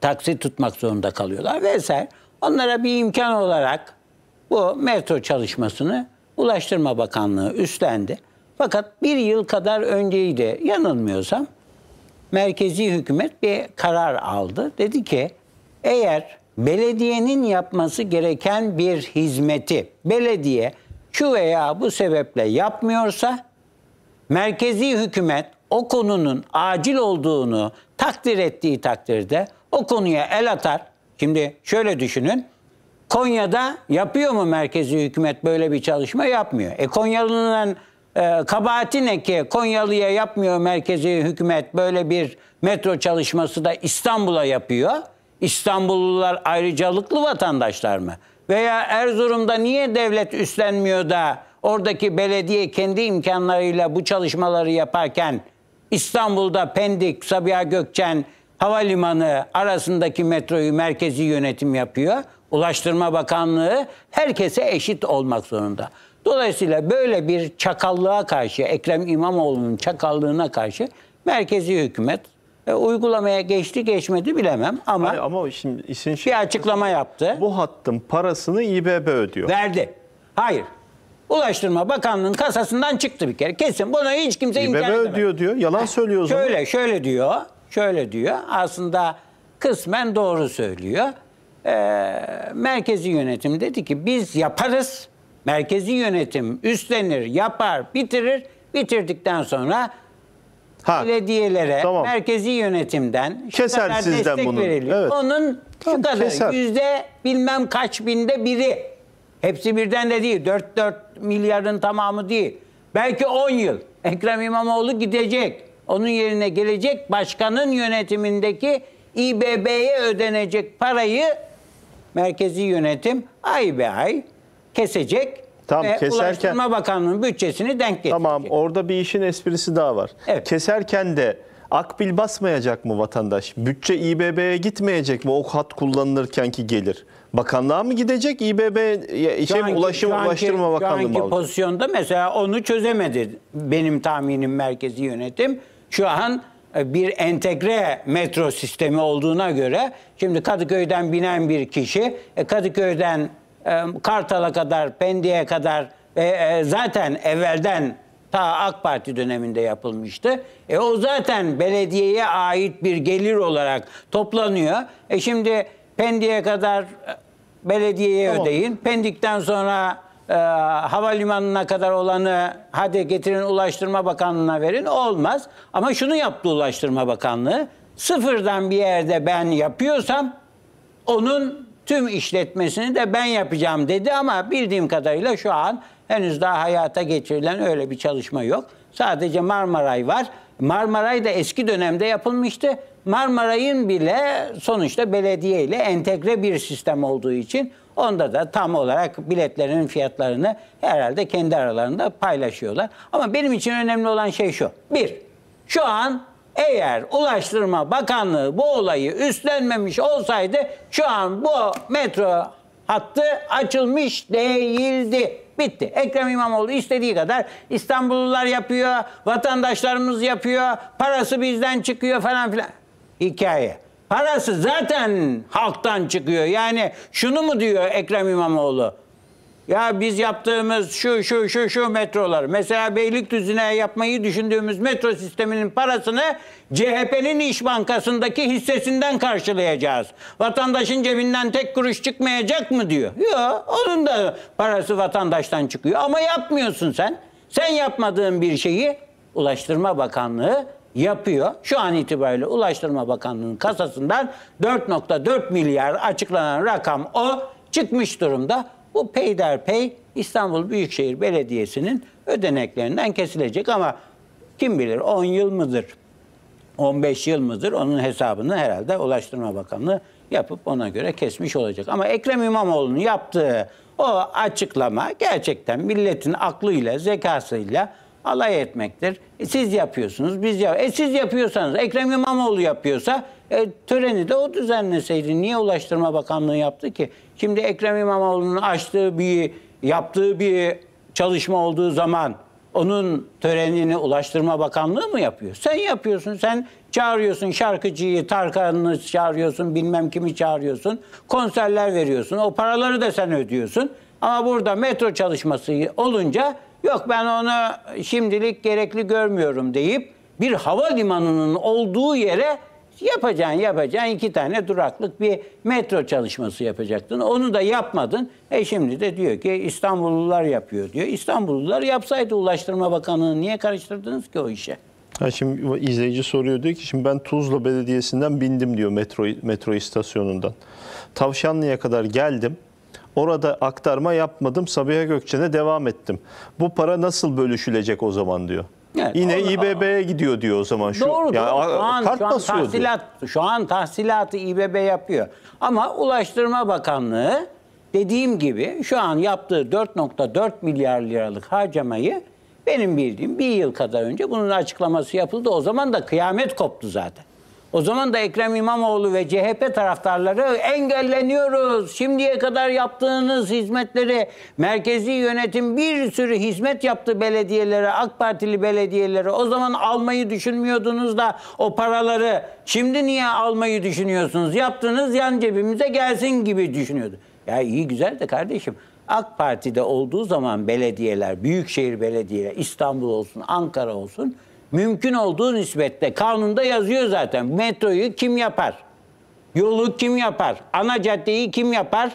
Taksi tutmak zorunda kalıyorlar vesaire. Onlara bir imkan olarak bu metro çalışmasını Ulaştırma Bakanlığı üstlendi. Fakat bir yıl kadar önceydi yanılmıyorsam merkezi hükümet bir karar aldı. Dedi ki eğer belediyenin yapması gereken bir hizmeti belediye şu veya bu sebeple yapmıyorsa merkezi hükümet o konunun acil olduğunu takdir ettiği takdirde o konuya el atar. Şimdi şöyle düşünün. Konya'da yapıyor mu merkezi hükümet böyle bir çalışma? Yapmıyor. E Konyalı'nın e, kabahati ne ki Konyalı'ya yapmıyor merkezi hükümet böyle bir metro çalışması da İstanbul'a yapıyor. İstanbullular ayrıcalıklı vatandaşlar mı? Veya Erzurum'da niye devlet üstlenmiyor da Oradaki belediye kendi imkanlarıyla bu çalışmaları yaparken İstanbul'da Pendik, Sabiha Gökçen havalimanı arasındaki metroyu merkezi yönetim yapıyor. Ulaştırma Bakanlığı herkese eşit olmak zorunda. Dolayısıyla böyle bir çakallığa karşı, Ekrem İmamoğlu'nun çakallığına karşı merkezi hükümet e, uygulamaya geçti geçmedi bilemem ama Hayır, ama şimdi işin bir açıklama yaptı. Bu hattın parasını İBB ödüyor. Verdi. Hayır. Ulaştırma Bakanlığı'nın kasasından çıktı bir kere. Kesin bunu hiç kimse İBB inkar edemez. ödüyor diyor. Yalan söylüyor o zaman. Şöyle, şöyle diyor. Şöyle diyor. Aslında kısmen doğru söylüyor. Ee, merkezi yönetim dedi ki biz yaparız. Merkezi yönetim üstlenir, yapar, bitirir. Bitirdikten sonra ha, belediyelere, tamam. merkezi yönetimden keser sizden bunu. Evet. Onun tamam, şu kadar keser. yüzde bilmem kaç binde biri Hepsi birden de değil. 4-4 milyarın tamamı değil. Belki 10 yıl. Ekrem İmamoğlu gidecek. Onun yerine gelecek başkanın yönetimindeki İBB'ye ödenecek parayı merkezi yönetim ay be ay kesecek. Tamam, ve keserken, Ulaştırma Bakanlığı'nın bütçesini denk getirecek. Tamam orada bir işin esprisi daha var. Evet. Keserken de akbil basmayacak mı vatandaş? Bütçe İBB'ye gitmeyecek mi o hat kullanılırken ki gelir? Bakanlığa mı gidecek? İBB ya, şey anki, Ulaşım anki, Ulaştırma Bakanlığı mı? Şu pozisyonda mesela onu çözemedi benim tahminim merkezi yönetim. Şu an e, bir entegre metro sistemi olduğuna göre şimdi Kadıköy'den binen bir kişi e, Kadıköy'den e, Kartal'a kadar, Pendik'e kadar zaten evvelden ta AK Parti döneminde yapılmıştı. E o zaten belediyeye ait bir gelir olarak toplanıyor. E şimdi Pendik'e kadar belediyeye tamam. ödeyin. Pendik'ten sonra e, havalimanına kadar olanı hadi getirin Ulaştırma Bakanlığı'na verin olmaz. Ama şunu yaptı Ulaştırma Bakanlığı. Sıfırdan bir yerde ben yapıyorsam onun tüm işletmesini de ben yapacağım dedi ama bildiğim kadarıyla şu an henüz daha hayata geçirilen öyle bir çalışma yok. Sadece Marmaray var. Marmaray da eski dönemde yapılmıştı. Marmaray'ın bile sonuçta belediye ile entegre bir sistem olduğu için onda da tam olarak biletlerin fiyatlarını herhalde kendi aralarında paylaşıyorlar. Ama benim için önemli olan şey şu. Bir, şu an eğer Ulaştırma Bakanlığı bu olayı üstlenmemiş olsaydı şu an bu metro hattı açılmış değildi. Bitti. Ekrem İmamoğlu istediği kadar İstanbullular yapıyor, vatandaşlarımız yapıyor, parası bizden çıkıyor falan filan hikaye. Parası zaten halktan çıkıyor. Yani şunu mu diyor Ekrem İmamoğlu? Ya biz yaptığımız şu şu şu şu metrolar. Mesela Beylikdüzü'ne yapmayı düşündüğümüz metro sisteminin parasını CHP'nin iş Bankası'ndaki hissesinden karşılayacağız. Vatandaşın cebinden tek kuruş çıkmayacak mı diyor. Yok onun da parası vatandaştan çıkıyor ama yapmıyorsun sen. Sen yapmadığın bir şeyi Ulaştırma Bakanlığı yapıyor. Şu an itibariyle Ulaştırma Bakanlığı'nın kasasından 4.4 milyar açıklanan rakam o çıkmış durumda. Bu peyderpey İstanbul Büyükşehir Belediyesi'nin ödeneklerinden kesilecek ama kim bilir 10 yıl mıdır, 15 yıl mıdır onun hesabını herhalde Ulaştırma Bakanlığı yapıp ona göre kesmiş olacak. Ama Ekrem İmamoğlu'nun yaptığı o açıklama gerçekten milletin aklıyla, zekasıyla alay etmektir. E, siz yapıyorsunuz, biz yap. E siz yapıyorsanız, Ekrem İmamoğlu yapıyorsa e, töreni de o düzenleseydi. Niye Ulaştırma Bakanlığı yaptı ki? Şimdi Ekrem İmamoğlu'nun açtığı bir, yaptığı bir çalışma olduğu zaman onun törenini Ulaştırma Bakanlığı mı yapıyor? Sen yapıyorsun, sen çağırıyorsun şarkıcıyı, Tarkan'ı çağırıyorsun, bilmem kimi çağırıyorsun, konserler veriyorsun, o paraları da sen ödüyorsun. Ama burada metro çalışması olunca yok ben onu şimdilik gerekli görmüyorum deyip bir havalimanının olduğu yere yapacaksın yapacaksın iki tane duraklık bir metro çalışması yapacaktın. Onu da yapmadın. E şimdi de diyor ki İstanbullular yapıyor diyor. İstanbullular yapsaydı Ulaştırma bakanlığı niye karıştırdınız ki o işe? Ha şimdi izleyici soruyor diyor ki şimdi ben Tuzla Belediyesi'nden bindim diyor metro metro istasyonundan. Tavşanlı'ya kadar geldim. Orada aktarma yapmadım. Sabiha Gökçen'e devam ettim. Bu para nasıl bölüşülecek o zaman diyor. Evet, Yine İBB'ye gidiyor diyor o zaman. Şu, doğru, yani, doğru. Şu an, kart şu an tahsilat, şu an tahsilatı İBB yapıyor. Ama Ulaştırma Bakanlığı dediğim gibi şu an yaptığı 4.4 milyar liralık harcamayı benim bildiğim bir yıl kadar önce bunun açıklaması yapıldı. O zaman da kıyamet koptu zaten. O zaman da Ekrem İmamoğlu ve CHP taraftarları engelleniyoruz. Şimdiye kadar yaptığınız hizmetleri merkezi yönetim bir sürü hizmet yaptı belediyelere, AK Partili belediyelere. O zaman almayı düşünmüyordunuz da o paraları şimdi niye almayı düşünüyorsunuz? Yaptınız yan cebimize gelsin gibi düşünüyordu. Ya iyi güzel de kardeşim AK Parti'de olduğu zaman belediyeler, büyükşehir belediyeler, İstanbul olsun, Ankara olsun mümkün olduğu nispette kanunda yazıyor zaten. Metroyu kim yapar? Yolu kim yapar? Ana caddeyi kim yapar?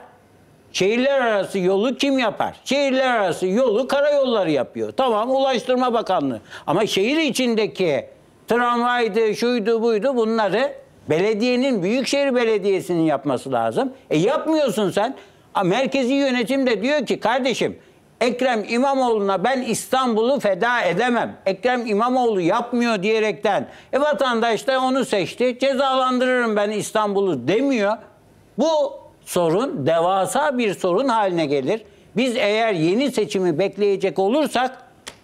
Şehirler arası yolu kim yapar? Şehirler arası yolu karayolları yapıyor. Tamam Ulaştırma Bakanlığı. Ama şehir içindeki tramvaydı, şuydu, buydu bunları belediyenin, Büyükşehir Belediyesi'nin yapması lazım. E yapmıyorsun sen. Merkezi yönetim de diyor ki kardeşim Ekrem İmamoğlu'na ben İstanbul'u feda edemem. Ekrem İmamoğlu yapmıyor diyerekten. E vatandaş da onu seçti. Cezalandırırım ben İstanbul'u demiyor. Bu sorun devasa bir sorun haline gelir. Biz eğer yeni seçimi bekleyecek olursak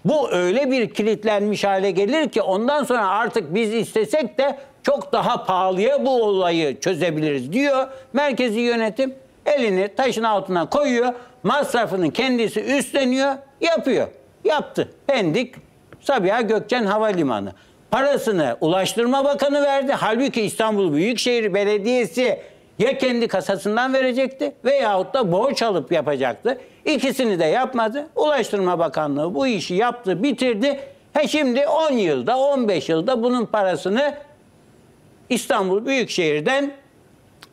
bu öyle bir kilitlenmiş hale gelir ki ondan sonra artık biz istesek de çok daha pahalıya bu olayı çözebiliriz diyor merkezi yönetim. Elini taşın altına koyuyor. Masrafının kendisi üstleniyor. Yapıyor. Yaptı. Pendik Sabiha Gökçen Havalimanı. Parasını Ulaştırma Bakanı verdi. Halbuki İstanbul Büyükşehir Belediyesi ya kendi kasasından verecekti veyahut da borç alıp yapacaktı. İkisini de yapmadı. Ulaştırma Bakanlığı bu işi yaptı, bitirdi. He şimdi 10 yılda, 15 yılda bunun parasını İstanbul Büyükşehir'den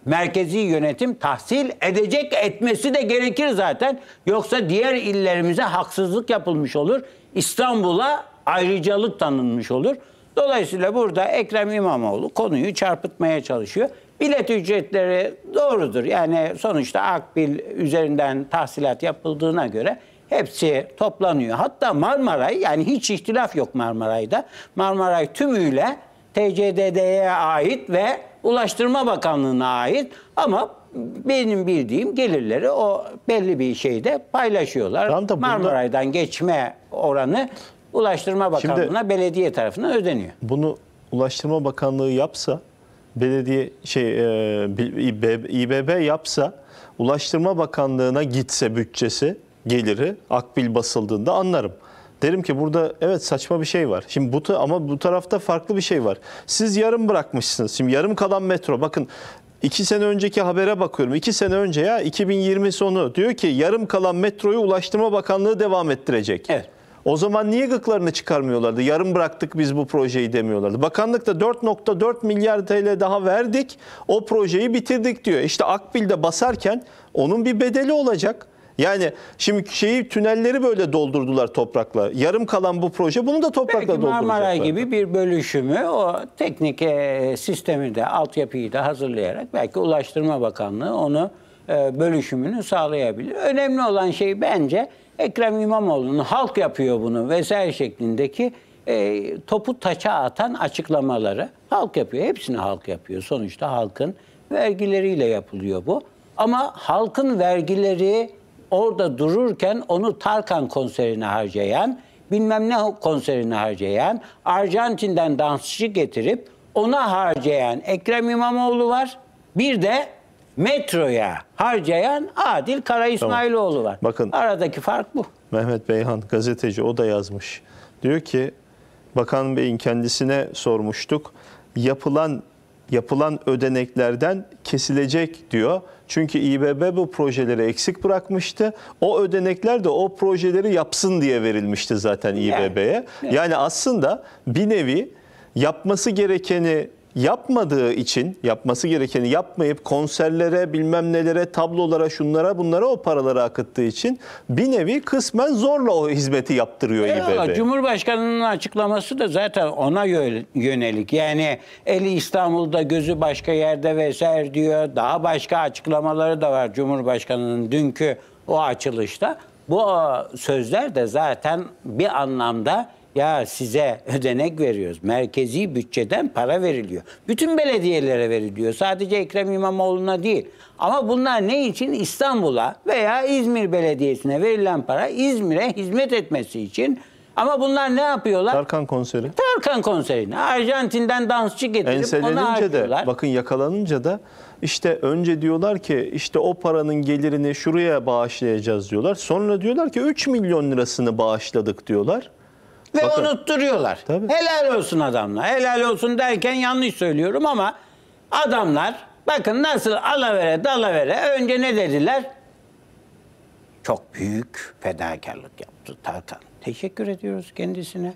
merkezi yönetim tahsil edecek etmesi de gerekir zaten. Yoksa diğer illerimize haksızlık yapılmış olur. İstanbul'a ayrıcalık tanınmış olur. Dolayısıyla burada Ekrem İmamoğlu konuyu çarpıtmaya çalışıyor. Bilet ücretleri doğrudur. Yani sonuçta Akbil üzerinden tahsilat yapıldığına göre hepsi toplanıyor. Hatta Marmaray yani hiç ihtilaf yok Marmaray'da. Marmaray tümüyle TCDD'ye ait ve Ulaştırma Bakanlığı'na ait ama benim bildiğim gelirleri o belli bir şeyde paylaşıyorlar. Tamam, tamam, Marmaray'dan geçme oranı Ulaştırma Bakanlığı'na Şimdi, belediye tarafından ödeniyor. Bunu Ulaştırma Bakanlığı yapsa belediye şey e, İBB yapsa Ulaştırma Bakanlığı'na gitse bütçesi geliri akbil basıldığında anlarım. Derim ki burada evet saçma bir şey var. Şimdi bu ama bu tarafta farklı bir şey var. Siz yarım bırakmışsınız. Şimdi yarım kalan metro bakın iki sene önceki habere bakıyorum. İki sene önce ya 2020 sonu diyor ki yarım kalan metroyu Ulaştırma Bakanlığı devam ettirecek. Evet. O zaman niye gıklarını çıkarmıyorlardı? Yarım bıraktık biz bu projeyi demiyorlardı. Bakanlıkta 4.4 milyar TL daha verdik. O projeyi bitirdik diyor. İşte Akbil'de basarken onun bir bedeli olacak. Yani şimdi şeyi tünelleri böyle doldurdular toprakla. Yarım kalan bu proje bunu da toprakla Belki dolduracaklar. Marmara gibi bir bölüşümü o teknik e, sistemi de altyapıyı da hazırlayarak belki Ulaştırma Bakanlığı onu e, bölüşümünü sağlayabilir. Önemli olan şey bence Ekrem İmamoğlu'nun halk yapıyor bunu vesaire şeklindeki e, topu taça atan açıklamaları halk yapıyor. Hepsini halk yapıyor. Sonuçta halkın vergileriyle yapılıyor bu. Ama halkın vergileri orada dururken onu Tarkan konserine harcayan, bilmem ne konserine harcayan, Arjantin'den dansçı getirip ona harcayan Ekrem İmamoğlu var. Bir de metroya harcayan Adil Kara İsmailoğlu tamam. var. Bakın. Aradaki fark bu. Mehmet Beyhan gazeteci o da yazmış. Diyor ki Bakan Bey'in kendisine sormuştuk. Yapılan yapılan ödeneklerden kesilecek diyor. Çünkü İBB bu projeleri eksik bırakmıştı. O ödenekler de o projeleri yapsın diye verilmişti zaten İBB'ye. Yani, yani aslında bir nevi yapması gerekeni yapmadığı için yapması gerekeni yapmayıp konserlere bilmem nelere tablolara şunlara bunlara o paraları akıttığı için bir nevi kısmen zorla o hizmeti yaptırıyor e İBB. Ya, Cumhurbaşkanının açıklaması da zaten ona yönelik yani eli İstanbul'da gözü başka yerde vesaire diyor daha başka açıklamaları da var Cumhurbaşkanının dünkü o açılışta. Bu ıı, sözler de zaten bir anlamda ya size ödenek veriyoruz. Merkezi bütçeden para veriliyor. Bütün belediyelere veriliyor. Sadece Ekrem İmamoğlu'na değil. Ama bunlar ne için? İstanbul'a veya İzmir Belediyesi'ne verilen para İzmir'e hizmet etmesi için. Ama bunlar ne yapıyorlar? Tarkan konseri. Tarkan konserine. Arjantin'den dansçı getirip Enselenince onu harcıyorlar. de bakın yakalanınca da işte önce diyorlar ki işte o paranın gelirini şuraya bağışlayacağız diyorlar. Sonra diyorlar ki 3 milyon lirasını bağışladık diyorlar. Ve Bakın. unutturuyorlar. Tabii. Helal olsun adamlar. Helal olsun derken yanlış söylüyorum ama adamlar bakın nasıl alavere dalavere önce ne dediler? Çok büyük fedakarlık yaptı Tarkan. Teşekkür ediyoruz kendisine.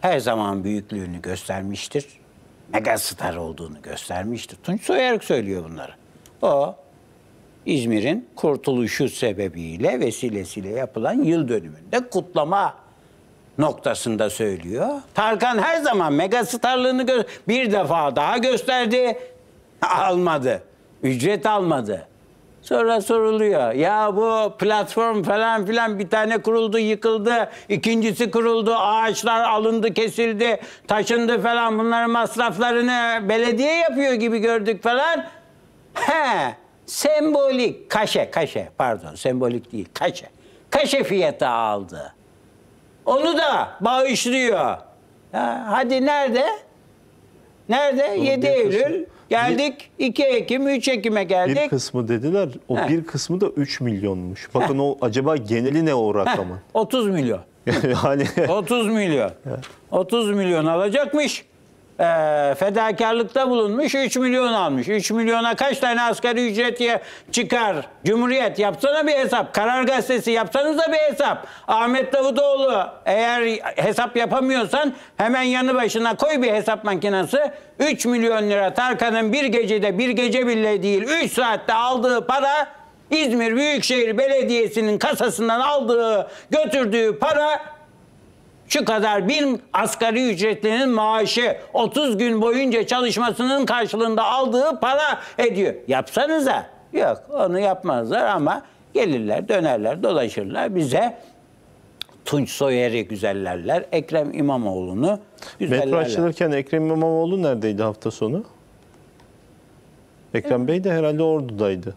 Her zaman büyüklüğünü göstermiştir. Megastar olduğunu göstermiştir. Tunç Soyarık söylüyor bunları. O İzmir'in kurtuluşu sebebiyle vesilesiyle yapılan yıl dönümünde kutlama noktasında söylüyor. Tarkan her zaman megastarlığını bir defa daha gösterdi. Almadı. Ücret almadı. Sonra soruluyor. Ya bu platform falan filan bir tane kuruldu, yıkıldı. ikincisi kuruldu, ağaçlar alındı, kesildi, taşındı falan. Bunların masraflarını belediye yapıyor gibi gördük falan. He, sembolik, kaşe, kaşe pardon sembolik değil, kaşe. Kaşe fiyatı aldı. Onu da bağışlıyor. Ha, hadi nerede? Nerede? Ama 7 Eylül. Geldik bir, 2 Ekim, 3 Ekim'e geldik. Bir kısmı dediler. O Heh. bir kısmı da 3 milyonmuş. Bakın Heh. o acaba geneli ne o rakamın? 30 milyon. yani 30 milyon. 30 milyon alacakmış e, fedakarlıkta bulunmuş 3 milyon almış. 3 milyona kaç tane asgari ücretiye çıkar? Cumhuriyet yapsana bir hesap. Karar Gazetesi yapsanız da bir hesap. Ahmet Davutoğlu eğer hesap yapamıyorsan hemen yanı başına koy bir hesap makinesi. 3 milyon lira Tarkan'ın bir gecede bir gece bile değil 3 saatte aldığı para İzmir Büyükşehir Belediyesi'nin kasasından aldığı götürdüğü para şu kadar bin asgari ücretlinin maaşı 30 gün boyunca çalışmasının karşılığında aldığı para ediyor. Yapsanıza. Yok onu yapmazlar ama gelirler dönerler dolaşırlar bize Tunç Soyer'i güzellerler. Ekrem İmamoğlu'nu güzellerler. Metro açılırken Ekrem İmamoğlu neredeydi hafta sonu? Ekrem evet. Bey de herhalde ordudaydı.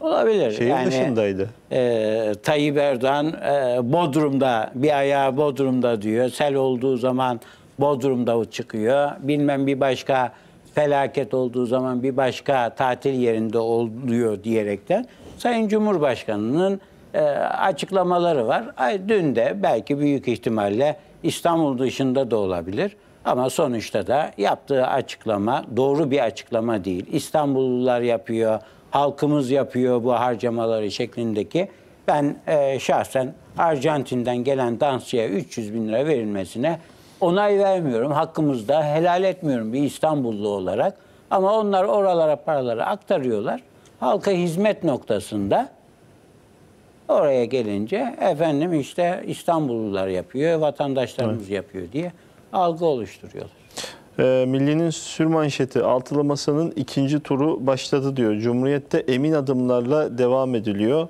Olabilir. Şehir yani, dışındaydı. E, Tayyip Erdoğan e, Bodrum'da bir ayağı Bodrum'da diyor. Sel olduğu zaman Bodrum'da çıkıyor. Bilmem bir başka felaket olduğu zaman bir başka tatil yerinde oluyor diyerekten Sayın Cumhurbaşkanı'nın e, açıklamaları var. Ay, dün de belki büyük ihtimalle İstanbul dışında da olabilir. Ama sonuçta da yaptığı açıklama doğru bir açıklama değil. İstanbullular yapıyor, halkımız yapıyor bu harcamaları şeklindeki. Ben e, şahsen Arjantin'den gelen dansçıya 300 bin lira verilmesine onay vermiyorum. Hakkımızda helal etmiyorum bir İstanbullu olarak. Ama onlar oralara paraları aktarıyorlar. Halka hizmet noktasında oraya gelince efendim işte İstanbullular yapıyor, vatandaşlarımız evet. yapıyor diye algı oluşturuyorlar. E, Milli'nin sürmanşeti altılı masanın ikinci turu başladı diyor. Cumhuriyette emin adımlarla devam ediliyor.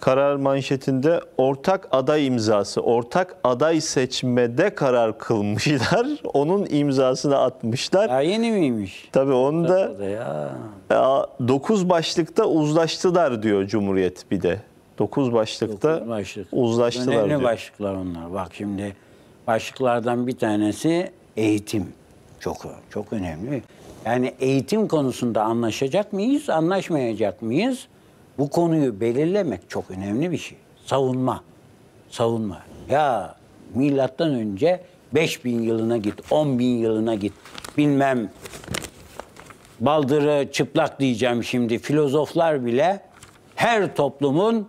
Karar manşetinde ortak aday imzası, ortak aday seçmede karar kılmışlar. Onun imzasını atmışlar. Ya yeni miymiş? Tabii onu da ya. 9 e, başlıkta uzlaştılar diyor Cumhuriyet bir de. 9 başlıkta 9 başlık. uzlaştılar Önemli diyor. başlıklar onlar. Bak şimdi başlıklardan bir tanesi eğitim. Çok çok önemli. Yani eğitim konusunda anlaşacak mıyız, anlaşmayacak mıyız? Bu konuyu belirlemek çok önemli bir şey. Savunma. Savunma. Ya milattan önce 5000 yılına git, 10 bin yılına git. Bilmem baldırı çıplak diyeceğim şimdi. Filozoflar bile her toplumun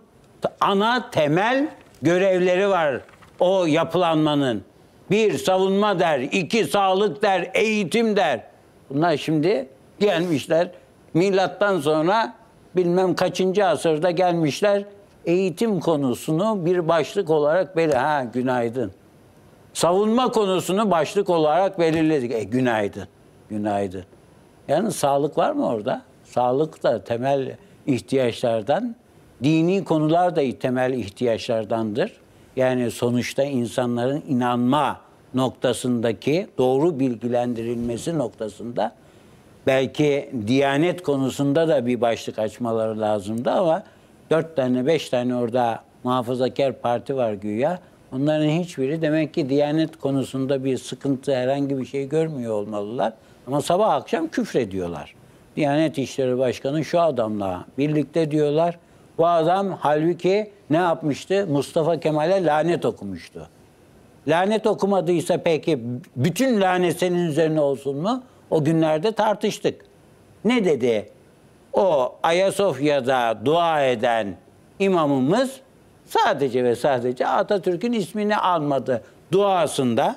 ana temel görevleri var o yapılanmanın. Bir savunma der, iki sağlık der, eğitim der. Bunlar şimdi gelmişler. Milattan sonra bilmem kaçıncı asırda gelmişler. Eğitim konusunu bir başlık olarak beli ha günaydın. Savunma konusunu başlık olarak belirledik. E, günaydın. Günaydın. Yani sağlık var mı orada? Sağlık da temel ihtiyaçlardan, dini konular da temel ihtiyaçlardandır. Yani sonuçta insanların inanma noktasındaki doğru bilgilendirilmesi noktasında belki diyanet konusunda da bir başlık açmaları lazımdı ama dört tane beş tane orada muhafazakar parti var güya. Onların hiçbiri demek ki diyanet konusunda bir sıkıntı herhangi bir şey görmüyor olmalılar. Ama sabah akşam küfrediyorlar. Diyanet İşleri Başkanı şu adamla birlikte diyorlar. Bu adam halbuki ne yapmıştı? Mustafa Kemal'e lanet okumuştu. Lanet okumadıysa peki bütün lanet senin üzerine olsun mu? O günlerde tartıştık. Ne dedi? O Ayasofya'da dua eden imamımız sadece ve sadece Atatürk'ün ismini almadı duasında.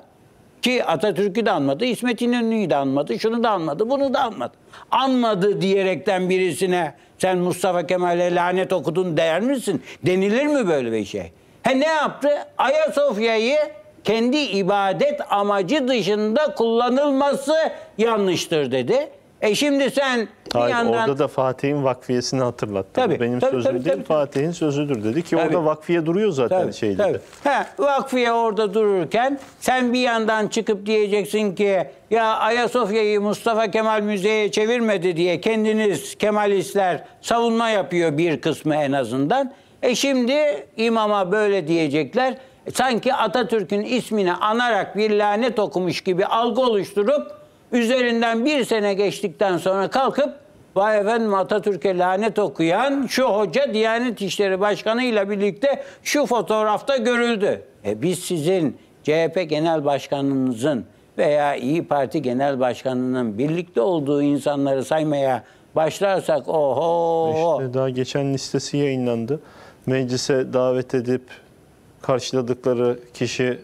Ki Atatürk'ü de anmadı, İsmet İnönü'yü de anmadı, şunu da anmadı, bunu da anmadı. Anmadı diyerekten birisine sen Mustafa Kemal'e lanet okudun değer misin? Denilir mi böyle bir şey? He ne yaptı? Ayasofya'yı kendi ibadet amacı dışında kullanılması yanlıştır dedi. E şimdi sen Hayır, bir yandan... Orada da Fatih'in vakfiyesini hatırlattı. Tabii, Benim tabii, sözüm tabii, değil Fatih'in sözüdür dedi ki tabii, orada vakfiye duruyor zaten tabii, şeyde. Tabii. Ha, vakfiye orada dururken sen bir yandan çıkıp diyeceksin ki ya Ayasofya'yı Mustafa Kemal Müze'ye çevirmedi diye kendiniz Kemalistler savunma yapıyor bir kısmı en azından. E şimdi imama böyle diyecekler. E sanki Atatürk'ün ismini anarak bir lanet okumuş gibi algı oluşturup Üzerinden bir sene geçtikten sonra kalkıp Vay efendim Atatürk'e lanet okuyan şu hoca Diyanet İşleri Başkanı ile birlikte şu fotoğrafta görüldü. E biz sizin CHP Genel Başkanınızın veya İyi Parti Genel Başkanının birlikte olduğu insanları saymaya başlarsak oho. İşte daha geçen listesi yayınlandı. Meclise davet edip karşıladıkları kişi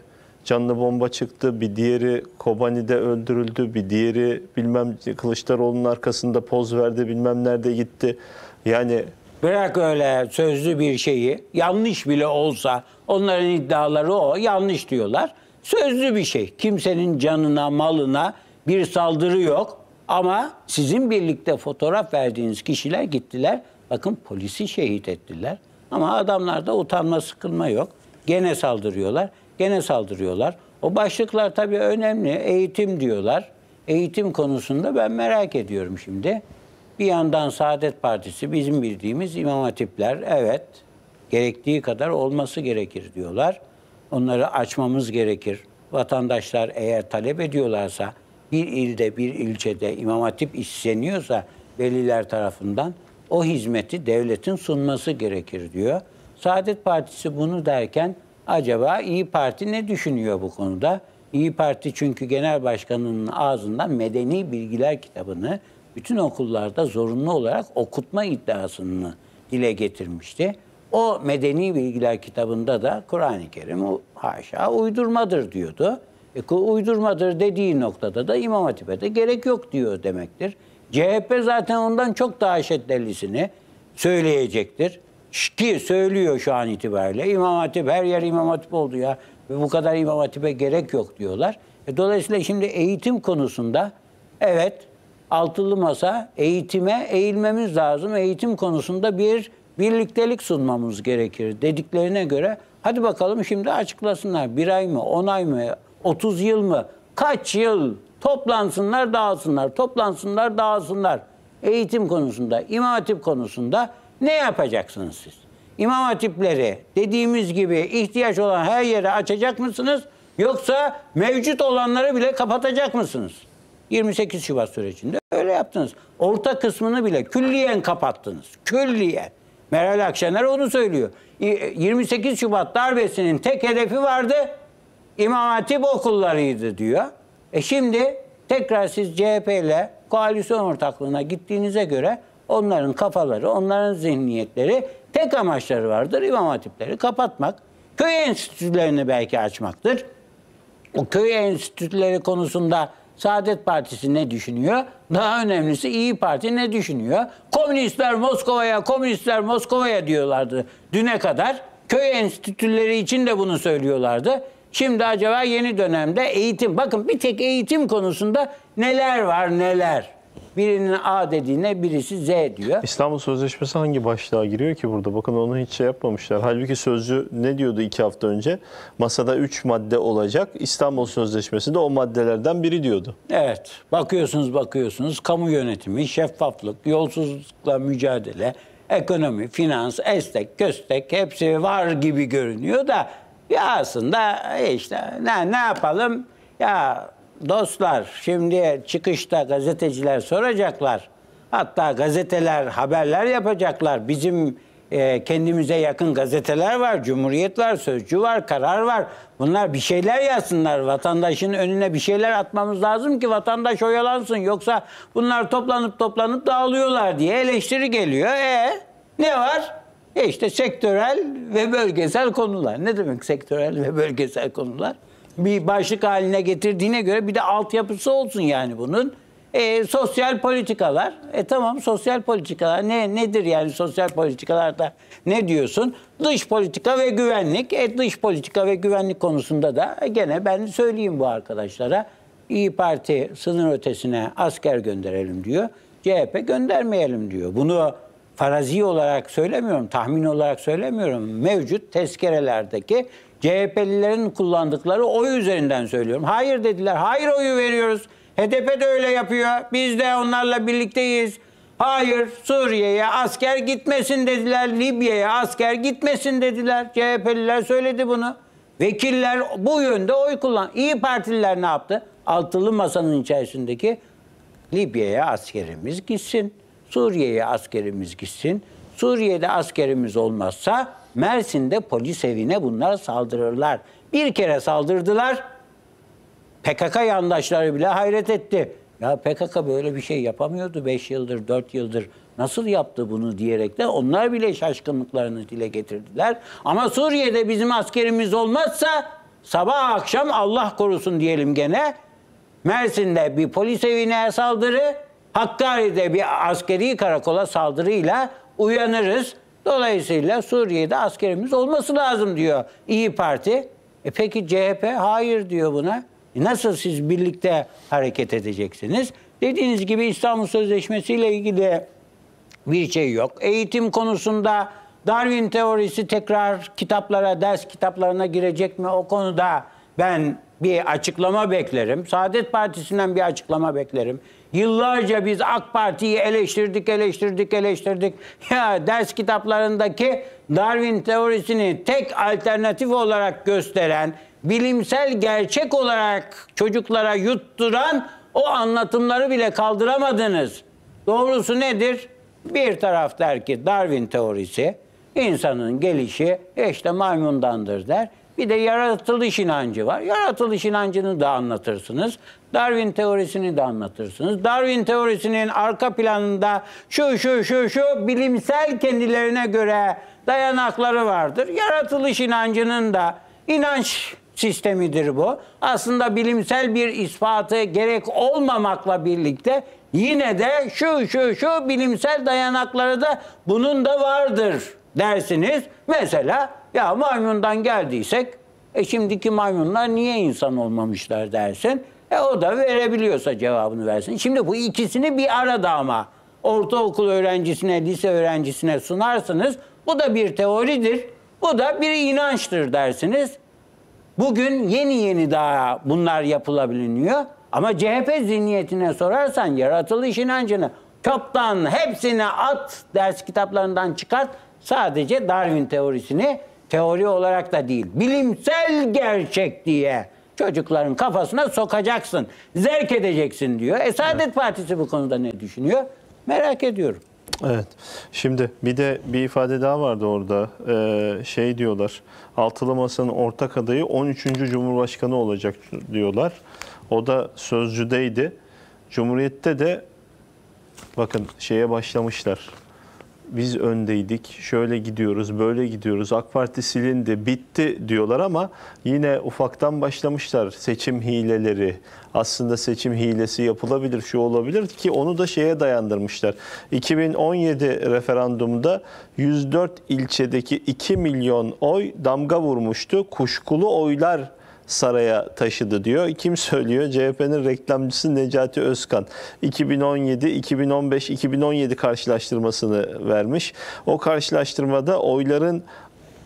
canlı bomba çıktı. Bir diğeri Kobani'de öldürüldü. Bir diğeri bilmem Kılıçdaroğlu'nun arkasında poz verdi bilmem nerede gitti. Yani Bırak öyle sözlü bir şeyi. Yanlış bile olsa onların iddiaları o. Yanlış diyorlar. Sözlü bir şey. Kimsenin canına, malına bir saldırı yok. Ama sizin birlikte fotoğraf verdiğiniz kişiler gittiler. Bakın polisi şehit ettiler. Ama adamlarda utanma, sıkılma yok. Gene saldırıyorlar. Gene saldırıyorlar. O başlıklar tabii önemli. Eğitim diyorlar. Eğitim konusunda ben merak ediyorum şimdi. Bir yandan Saadet Partisi bizim bildiğimiz İmam Hatipler evet gerektiği kadar olması gerekir diyorlar. Onları açmamız gerekir. Vatandaşlar eğer talep ediyorlarsa bir ilde bir ilçede İmam Hatip isteniyorsa veliler tarafından o hizmeti devletin sunması gerekir diyor. Saadet Partisi bunu derken Acaba İyi Parti ne düşünüyor bu konuda? İyi Parti çünkü genel başkanının ağzından medeni bilgiler kitabını bütün okullarda zorunlu olarak okutma iddiasını dile getirmişti. O medeni bilgiler kitabında da Kur'an-ı Kerim haşa uydurmadır diyordu. E, uydurmadır dediği noktada da İmam Hatip'e de gerek yok diyor demektir. CHP zaten ondan çok daha şiddetlisini söyleyecektir ki söylüyor şu an itibariyle. İmam Hatip her yer İmam Hatip oldu ya. Ve bu kadar İmam Hatip'e gerek yok diyorlar. E dolayısıyla şimdi eğitim konusunda evet altılı masa eğitime eğilmemiz lazım. Eğitim konusunda bir birliktelik sunmamız gerekir dediklerine göre hadi bakalım şimdi açıklasınlar. Bir ay mı, on ay mı, otuz yıl mı, kaç yıl toplansınlar, dağılsınlar, toplansınlar, dağılsınlar. Eğitim konusunda, imam hatip konusunda ne yapacaksınız siz? İmam hatipleri dediğimiz gibi ihtiyaç olan her yere açacak mısınız? Yoksa mevcut olanları bile kapatacak mısınız? 28 Şubat sürecinde öyle yaptınız. Orta kısmını bile külliyen kapattınız. Külliyen. Meral Akşener onu söylüyor. 28 Şubat darbesinin tek hedefi vardı. İmam Hatip okullarıydı diyor. E şimdi tekrar siz CHP ile koalisyon ortaklığına gittiğinize göre Onların kafaları, onların zihniyetleri tek amaçları vardır. İmam hatipleri kapatmak. Köy enstitülerini belki açmaktır. O köy enstitüleri konusunda Saadet Partisi ne düşünüyor? Daha önemlisi İyi Parti ne düşünüyor? Komünistler Moskova'ya, komünistler Moskova'ya diyorlardı düne kadar. Köy enstitüleri için de bunu söylüyorlardı. Şimdi acaba yeni dönemde eğitim, bakın bir tek eğitim konusunda neler var neler. Birinin A dediğine birisi Z diyor. İstanbul Sözleşmesi hangi başlığa giriyor ki burada? Bakın onu hiç şey yapmamışlar. Halbuki sözcü ne diyordu iki hafta önce? Masada üç madde olacak. İstanbul Sözleşmesi de o maddelerden biri diyordu. Evet. Bakıyorsunuz bakıyorsunuz. Kamu yönetimi, şeffaflık, yolsuzlukla mücadele, ekonomi, finans, estek, köstek hepsi var gibi görünüyor da ya aslında işte ne, ne yapalım? Ya Dostlar şimdi çıkışta gazeteciler soracaklar. Hatta gazeteler haberler yapacaklar. Bizim e, kendimize yakın gazeteler var, Cumhuriyet var, Sözcü var, Karar var. Bunlar bir şeyler yazsınlar. Vatandaşın önüne bir şeyler atmamız lazım ki vatandaş oyalansın. Yoksa bunlar toplanıp toplanıp dağılıyorlar diye eleştiri geliyor. E ne var? E işte sektörel ve bölgesel konular. Ne demek sektörel ve bölgesel konular? bir başlık haline getirdiğine göre bir de altyapısı olsun yani bunun. E, sosyal politikalar. E tamam sosyal politikalar ne nedir yani sosyal politikalarda ne diyorsun? Dış politika ve güvenlik. E dış politika ve güvenlik konusunda da e, gene ben söyleyeyim bu arkadaşlara. İyi Parti sınır ötesine asker gönderelim diyor. CHP göndermeyelim diyor. Bunu farazi olarak söylemiyorum, tahmin olarak söylemiyorum. Mevcut tezkerelerdeki CHP'lilerin kullandıkları oy üzerinden söylüyorum. Hayır dediler. Hayır oyu veriyoruz. HDP de öyle yapıyor. Biz de onlarla birlikteyiz. Hayır Suriye'ye asker gitmesin dediler. Libya'ya asker gitmesin dediler. CHP'liler söyledi bunu. Vekiller bu yönde oy kullan. İyi Partililer ne yaptı? Altılı masanın içerisindeki Libya'ya askerimiz gitsin. Suriye'ye askerimiz gitsin. Suriye'de askerimiz olmazsa Mersin'de polis evine bunlar saldırırlar. Bir kere saldırdılar. PKK yandaşları bile hayret etti. Ya PKK böyle bir şey yapamıyordu 5 yıldır, 4 yıldır. Nasıl yaptı bunu diyerek de onlar bile şaşkınlıklarını dile getirdiler. Ama Suriye'de bizim askerimiz olmazsa sabah akşam Allah korusun diyelim gene Mersin'de bir polis evine saldırı, Hakkari'de bir askeri karakola saldırıyla uyanırız. Dolayısıyla Suriye'de askerimiz olması lazım diyor İyi Parti. E peki CHP hayır diyor buna. E nasıl siz birlikte hareket edeceksiniz? Dediğiniz gibi İstanbul Sözleşmesi ile ilgili bir şey yok. Eğitim konusunda Darwin teorisi tekrar kitaplara, ders kitaplarına girecek mi? O konuda ben bir açıklama beklerim. Saadet Partisi'nden bir açıklama beklerim. Yıllarca biz AK Parti'yi eleştirdik, eleştirdik, eleştirdik. Ya ders kitaplarındaki Darwin teorisini tek alternatif olarak gösteren, bilimsel gerçek olarak çocuklara yutturan o anlatımları bile kaldıramadınız. Doğrusu nedir? Bir taraf der ki Darwin teorisi insanın gelişi işte maymundandır der. Bir de yaratılış inancı var. Yaratılış inancını da anlatırsınız. Darwin teorisini de anlatırsınız. Darwin teorisinin arka planında şu şu şu şu bilimsel kendilerine göre dayanakları vardır. Yaratılış inancının da inanç sistemidir bu. Aslında bilimsel bir ispatı gerek olmamakla birlikte yine de şu şu şu bilimsel dayanakları da bunun da vardır dersiniz. Mesela ya maymundan geldiysek e şimdiki maymunlar niye insan olmamışlar dersin. E o da verebiliyorsa cevabını versin. Şimdi bu ikisini bir arada ama ortaokul öğrencisine, lise öğrencisine sunarsınız. Bu da bir teoridir. Bu da bir inançtır dersiniz. Bugün yeni yeni daha bunlar yapılabiliyor. Ama CHP zihniyetine sorarsan yaratılış inancını çoktan hepsini at ders kitaplarından çıkart. Sadece Darwin teorisini Teori olarak da değil. Bilimsel gerçek diye çocukların kafasına sokacaksın. Zerk edeceksin diyor. E Saadet evet. Partisi bu konuda ne düşünüyor? Merak ediyorum. Evet. Şimdi bir de bir ifade daha vardı orada. Ee, şey diyorlar. Altılı Masa'nın ortak adayı 13. Cumhurbaşkanı olacak diyorlar. O da sözcüdeydi. Cumhuriyette de bakın şeye başlamışlar biz öndeydik, şöyle gidiyoruz, böyle gidiyoruz, AK Parti silindi, bitti diyorlar ama yine ufaktan başlamışlar seçim hileleri. Aslında seçim hilesi yapılabilir, şu olabilir ki onu da şeye dayandırmışlar. 2017 referandumda 104 ilçedeki 2 milyon oy damga vurmuştu. Kuşkulu oylar saraya taşıdı diyor. Kim söylüyor? CHP'nin reklamcısı Necati Özkan 2017, 2015, 2017 karşılaştırmasını vermiş. O karşılaştırmada oyların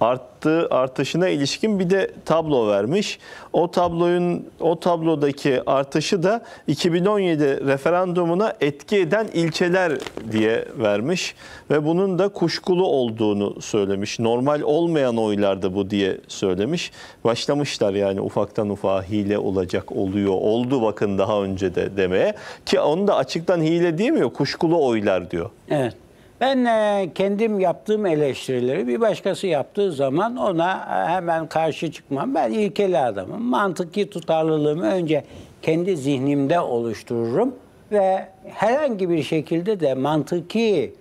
arttığı artışına ilişkin bir de tablo vermiş. O tablonun o tablodaki artışı da 2017 referandumuna etki eden ilçeler diye vermiş ve bunun da kuşkulu olduğunu söylemiş. Normal olmayan oylarda bu diye söylemiş. Başlamışlar yani ufaktan ufağa hile olacak oluyor. Oldu bakın daha önce de demeye ki onu da açıktan hile diyemiyor. Kuşkulu oylar diyor. Evet. Ben e, kendim yaptığım eleştirileri bir başkası yaptığı zaman ona e, hemen karşı çıkmam. Ben ilkeli adamım. Mantıki tutarlılığımı önce kendi zihnimde oluştururum ve herhangi bir şekilde de mantıki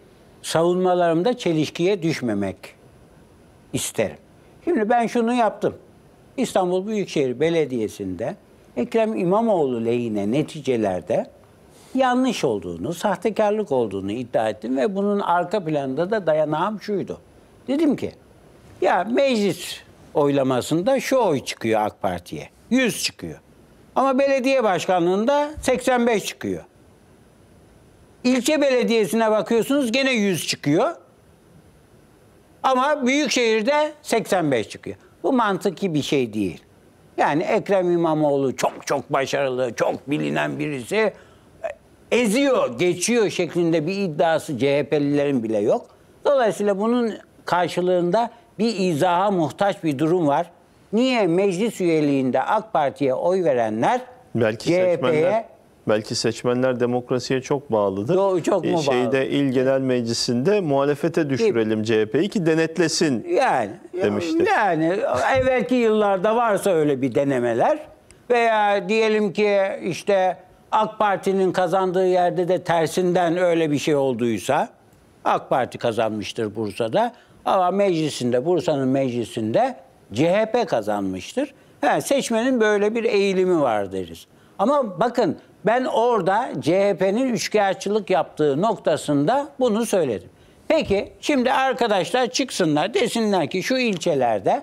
savunmalarımda çelişkiye düşmemek isterim. Şimdi ben şunu yaptım. İstanbul Büyükşehir Belediyesi'nde Ekrem İmamoğlu lehine neticelerde yanlış olduğunu, sahtekarlık olduğunu iddia ettim ve bunun arka planında da dayanağım şuydu. Dedim ki ya meclis oylamasında şu oy çıkıyor AK Parti'ye. 100 çıkıyor. Ama belediye başkanlığında 85 çıkıyor. İlçe belediyesine bakıyorsunuz gene 100 çıkıyor. Ama büyük şehirde 85 çıkıyor. Bu mantıki bir şey değil. Yani Ekrem İmamoğlu çok çok başarılı, çok bilinen birisi eziyor, geçiyor şeklinde bir iddiası CHP'lilerin bile yok. Dolayısıyla bunun karşılığında bir izaha muhtaç bir durum var. Niye meclis üyeliğinde AK Parti'ye oy verenler belki CHP'ye Belki seçmenler demokrasiye çok bağlıdır. Doğru, çok mu e, Şeyde, bağlı? İl Genel Meclisi'nde muhalefete düşürelim CHP'yi ki denetlesin yani, demişti. Yani evvelki yıllarda varsa öyle bir denemeler veya diyelim ki işte AK Parti'nin kazandığı yerde de tersinden öyle bir şey olduysa AK Parti kazanmıştır Bursa'da ama meclisinde Bursa'nın meclisinde CHP kazanmıştır. Yani seçmenin böyle bir eğilimi var deriz. Ama bakın ben orada CHP'nin üçkağıtçılık yaptığı noktasında bunu söyledim. Peki şimdi arkadaşlar çıksınlar desinler ki şu ilçelerde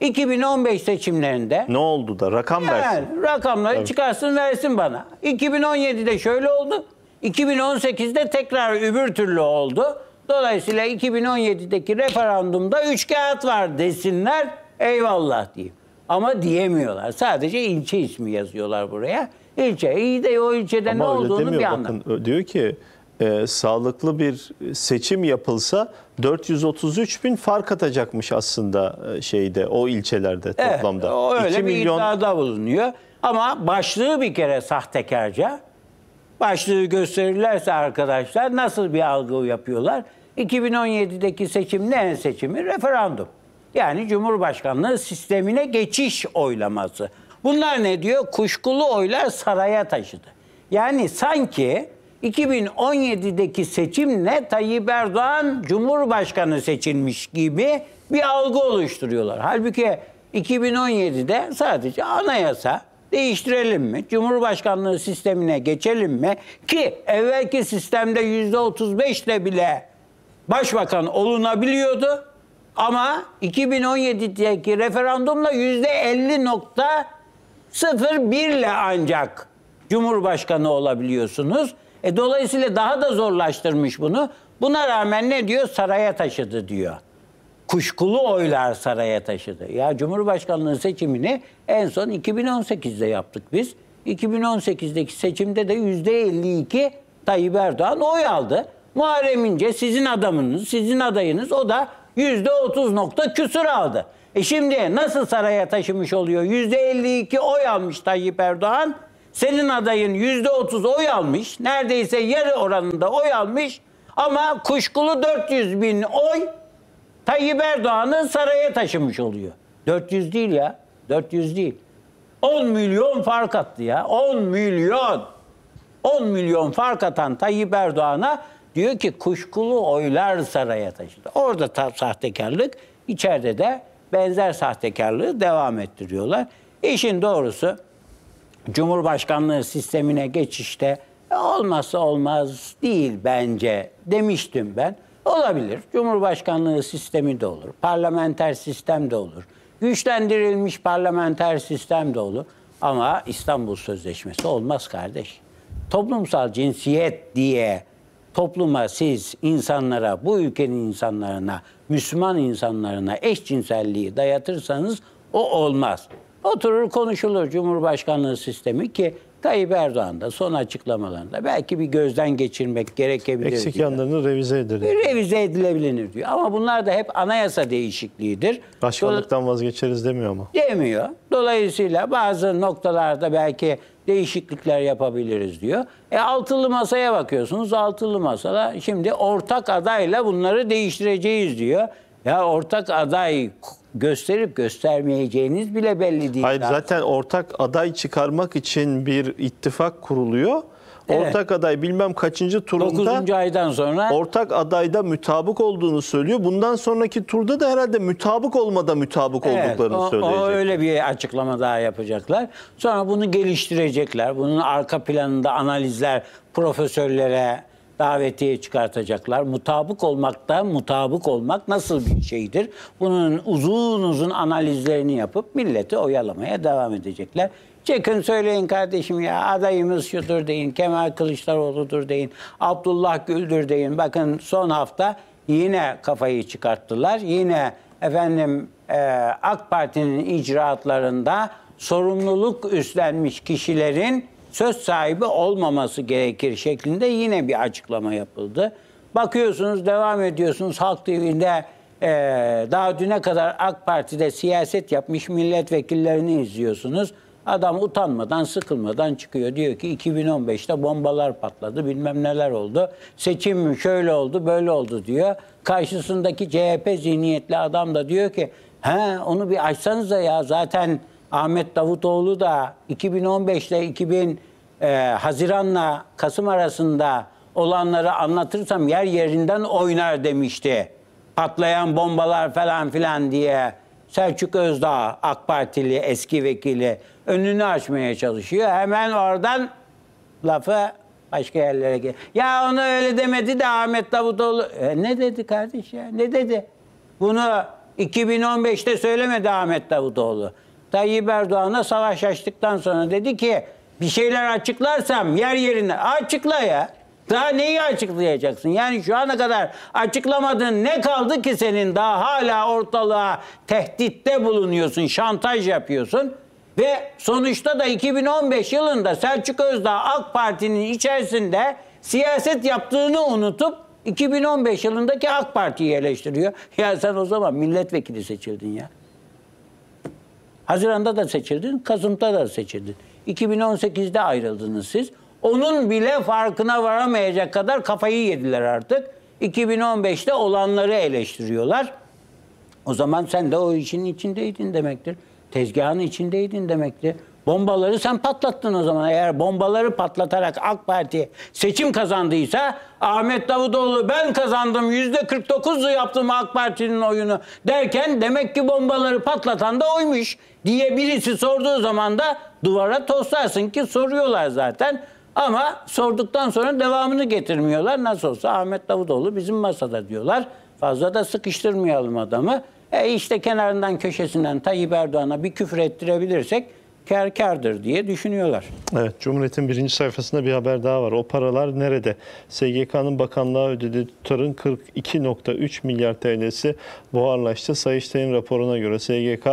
2015 seçimlerinde ne oldu da rakam yani versin. Rakamları evet. çıkarsın versin bana. 2017'de şöyle oldu. 2018'de tekrar öbür türlü oldu. Dolayısıyla 2017'deki referandumda üç kağıt var desinler eyvallah diyeyim. Ama diyemiyorlar. Sadece ilçe ismi yazıyorlar buraya. İlçe. İyi de o ilçede Ama ne olduğunu demiyor. bir anlam. Bakın, diyor ki e, sağlıklı bir seçim yapılsa 433 bin fark atacakmış aslında e, şeyde o ilçelerde eh, toplamda. Evet, öyle 2 bir milyon... iddiada bulunuyor. Ama başlığı bir kere sahtekarca. Başlığı gösterirlerse arkadaşlar nasıl bir algı yapıyorlar? 2017'deki seçim ne en seçimi? Referandum. Yani Cumhurbaşkanlığı sistemine geçiş oylaması. Bunlar ne diyor? Kuşkulu oylar saraya taşıdı. Yani sanki 2017'deki seçimle Tayyip Erdoğan Cumhurbaşkanı seçilmiş gibi bir algı oluşturuyorlar. Halbuki 2017'de sadece anayasa değiştirelim mi? Cumhurbaşkanlığı sistemine geçelim mi? Ki evvelki sistemde %35'le bile başbakan olunabiliyordu. Ama 2017'deki referandumla %50.01 ile ancak Cumhurbaşkanı olabiliyorsunuz. E, dolayısıyla daha da zorlaştırmış bunu. Buna rağmen ne diyor? Saraya taşıdı diyor. Kuşkulu oylar saraya taşıdı. Ya Cumhurbaşkanlığı seçimini en son 2018'de yaptık biz. 2018'deki seçimde de %52 Tayyip Erdoğan oy aldı. Muharrem İnce sizin adamınız, sizin adayınız o da %30 nokta küsür aldı. E şimdi nasıl saraya taşımış oluyor? %52 oy almış Tayyip Erdoğan. Senin adayın yüzde otuz oy almış. Neredeyse yarı oranında oy almış. Ama kuşkulu 400 bin oy Tayyip Erdoğan'ın saraya taşımış oluyor. 400 değil ya. 400 değil. 10 milyon fark attı ya. 10 milyon. 10 milyon fark atan Tayyip Erdoğan'a diyor ki kuşkulu oylar saraya taşıdı. Orada ta sahtekarlık, içeride de benzer sahtekarlığı devam ettiriyorlar. İşin doğrusu Cumhurbaşkanlığı sistemine geçişte e, olmazsa olmaz değil bence demiştim ben. Olabilir. Cumhurbaşkanlığı sistemi de olur. Parlamenter sistem de olur. Güçlendirilmiş parlamenter sistem de olur. Ama İstanbul Sözleşmesi olmaz kardeş. Toplumsal cinsiyet diye topluma siz insanlara, bu ülkenin insanlarına, Müslüman insanlarına eşcinselliği dayatırsanız o olmaz. Oturur konuşulur Cumhurbaşkanlığı sistemi ki Tayyip Erdoğan da son açıklamalarında belki bir gözden geçirmek gerekebilir. Eksik diyor. yanlarını revize edilir. Revize edilebilir diyor. Ama bunlar da hep anayasa değişikliğidir. Başkanlıktan Dol- vazgeçeriz demiyor mu? Demiyor. Dolayısıyla bazı noktalarda belki değişiklikler yapabiliriz diyor. E altılı masaya bakıyorsunuz. Altılı masada şimdi ortak adayla bunları değiştireceğiz diyor. Ya ortak aday gösterip göstermeyeceğiniz bile belli değil. Hayır zaten ortak aday çıkarmak için bir ittifak kuruluyor. Evet. Ortak aday bilmem kaçıncı turunda 9. aydan sonra ortak adayda mütabık olduğunu söylüyor. Bundan sonraki turda da herhalde mütabık olmada mütabık evet, olduklarını o, söyleyecek. O öyle bir açıklama daha yapacaklar. Sonra bunu geliştirecekler. Bunun arka planında analizler profesörlere davetiye çıkartacaklar. Mutabık olmakta mutabık olmak nasıl bir şeydir? Bunun uzun uzun analizlerini yapıp milleti oyalamaya devam edecekler. Çekin söyleyin kardeşim ya adayımız şudur deyin, Kemal Kılıçdaroğlu'dur deyin, Abdullah Gül'dür deyin. Bakın son hafta yine kafayı çıkarttılar. Yine efendim e, AK Parti'nin icraatlarında sorumluluk üstlenmiş kişilerin söz sahibi olmaması gerekir şeklinde yine bir açıklama yapıldı. Bakıyorsunuz devam ediyorsunuz Halk TV'de e, daha düne kadar AK Parti'de siyaset yapmış milletvekillerini izliyorsunuz. Adam utanmadan, sıkılmadan çıkıyor. Diyor ki 2015'te bombalar patladı, bilmem neler oldu. Seçim şöyle oldu, böyle oldu diyor. Karşısındaki CHP zihniyetli adam da diyor ki he onu bir açsanız da ya zaten Ahmet Davutoğlu da 2015 ile 2000 e, Haziran'la Kasım arasında olanları anlatırsam yer yerinden oynar demişti. Patlayan bombalar falan filan diye Selçuk Özdağ AK Partili eski vekili önünü açmaya çalışıyor. Hemen oradan lafı başka yerlere gel. Ya onu öyle demedi de Ahmet Davutoğlu e, ne dedi kardeş ya? Ne dedi? Bunu 2015'te söylemedi Ahmet Davutoğlu. Tayyip Erdoğan'a savaş açtıktan sonra dedi ki bir şeyler açıklarsam yer yerine açıkla ya. Daha neyi açıklayacaksın? Yani şu ana kadar açıklamadığın ne kaldı ki senin daha hala ortalığa tehditte bulunuyorsun, şantaj yapıyorsun. Ve sonuçta da 2015 yılında Selçuk Özdağ AK Parti'nin içerisinde siyaset yaptığını unutup 2015 yılındaki AK Parti'yi eleştiriyor. Ya sen o zaman milletvekili seçildin ya. Haziranda da seçildin, Kasım'da da seçildin. 2018'de ayrıldınız siz. Onun bile farkına varamayacak kadar kafayı yediler artık. 2015'te olanları eleştiriyorlar. O zaman sen de o işin içindeydin demektir. Tezgahın içindeydin demektir. Bombaları sen patlattın o zaman. Eğer bombaları patlatarak AK Parti seçim kazandıysa Ahmet Davutoğlu ben kazandım yüzde 49'u yaptım AK Parti'nin oyunu derken demek ki bombaları patlatan da oymuş diye birisi sorduğu zaman da duvara toslarsın ki soruyorlar zaten. Ama sorduktan sonra devamını getirmiyorlar. Nasıl olsa Ahmet Davutoğlu bizim masada diyorlar. Fazla da sıkıştırmayalım adamı. E işte kenarından köşesinden Tayyip Erdoğan'a bir küfür ettirebilirsek kar kardır diye düşünüyorlar. Evet, Cumhuriyet'in birinci sayfasında bir haber daha var. O paralar nerede? SGK'nın bakanlığa ödediği tutarın 42.3 milyar TL'si buharlaştı. Sayıştay'ın raporuna göre SGK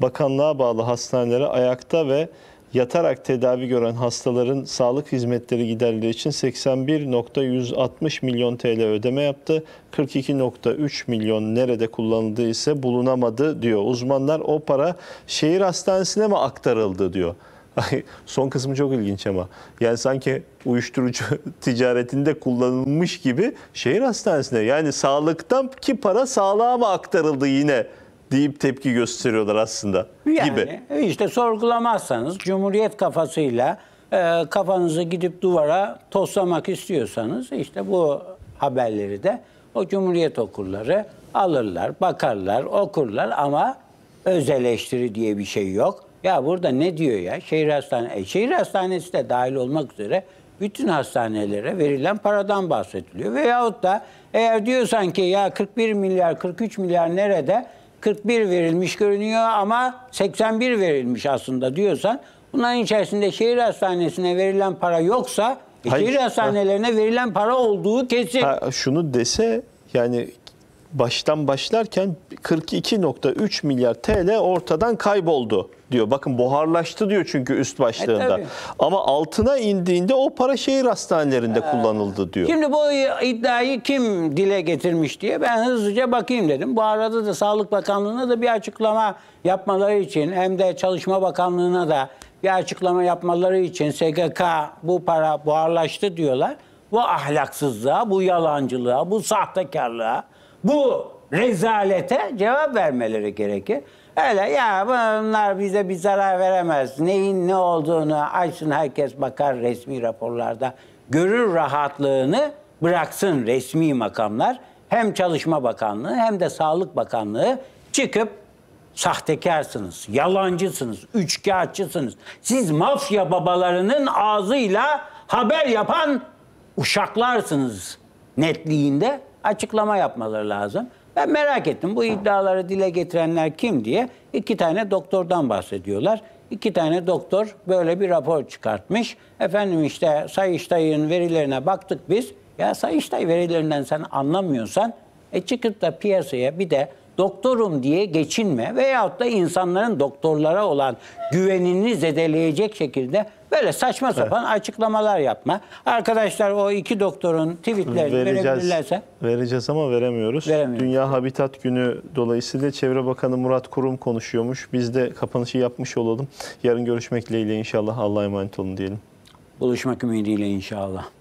bakanlığa bağlı hastanelere ayakta ve yatarak tedavi gören hastaların sağlık hizmetleri giderleri için 81.160 milyon TL ödeme yaptı. 42.3 milyon nerede kullanıldı ise bulunamadı diyor. Uzmanlar o para şehir hastanesine mi aktarıldı diyor. Son kısmı çok ilginç ama. Yani sanki uyuşturucu ticaretinde kullanılmış gibi şehir hastanesine yani sağlıktan ki para sağlığa mı aktarıldı yine deyip tepki gösteriyorlar aslında yani, gibi. E, işte sorgulamazsanız Cumhuriyet kafasıyla e, kafanızı gidip duvara toslamak istiyorsanız işte bu haberleri de o Cumhuriyet okurları alırlar, bakarlar, okurlar ama öz eleştiri diye bir şey yok. Ya burada ne diyor ya? Şehir hastane, e, şehir hastanesi de dahil olmak üzere bütün hastanelere verilen paradan bahsediliyor. Veyahut da eğer diyorsan ki ya 41 milyar, 43 milyar nerede? 41 verilmiş görünüyor ama 81 verilmiş aslında diyorsan bunların içerisinde şehir hastanesine verilen para yoksa e, Hayır. şehir hastanelerine ha. verilen para olduğu kesin. Ha, şunu dese yani baştan başlarken 42.3 milyar TL ortadan kayboldu diyor. Bakın buharlaştı diyor çünkü üst e, başlığında. E, Ama altına indiğinde o para şehir hastanelerinde ee, kullanıldı diyor. Şimdi bu iddiayı kim dile getirmiş diye ben hızlıca bakayım dedim. Bu arada da Sağlık Bakanlığı'na da bir açıklama yapmaları için hem de Çalışma Bakanlığı'na da bir açıklama yapmaları için SGK bu para buharlaştı diyorlar. Bu ahlaksızlığa, bu yalancılığa, bu sahtekarlığa bu rezalete cevap vermeleri gerekir. Öyle ya bunlar bize bir zarar veremez. Neyin ne olduğunu açsın herkes bakar resmi raporlarda. Görür rahatlığını bıraksın resmi makamlar. Hem Çalışma Bakanlığı hem de Sağlık Bakanlığı çıkıp sahtekarsınız, yalancısınız, üçkağıtçısınız. Siz mafya babalarının ağzıyla haber yapan uşaklarsınız netliğinde açıklama yapmaları lazım. Ben merak ettim bu iddiaları dile getirenler kim diye. iki tane doktordan bahsediyorlar. İki tane doktor böyle bir rapor çıkartmış. Efendim işte Sayıştay'ın verilerine baktık biz. Ya Sayıştay verilerinden sen anlamıyorsan e çıkıp da piyasaya bir de doktorum diye geçinme veyahut da insanların doktorlara olan güvenini zedeleyecek şekilde böyle saçma sapan evet. açıklamalar yapma. Arkadaşlar o iki doktorun tweetlerini verebilirlerse. Vereceğiz ama veremiyoruz. veremiyoruz. Dünya Habitat Günü dolayısıyla Çevre Bakanı Murat Kurum konuşuyormuş. Biz de kapanışı yapmış olalım. Yarın görüşmek dileğiyle inşallah Allah'a emanet olun diyelim. Buluşmak ümidiyle inşallah.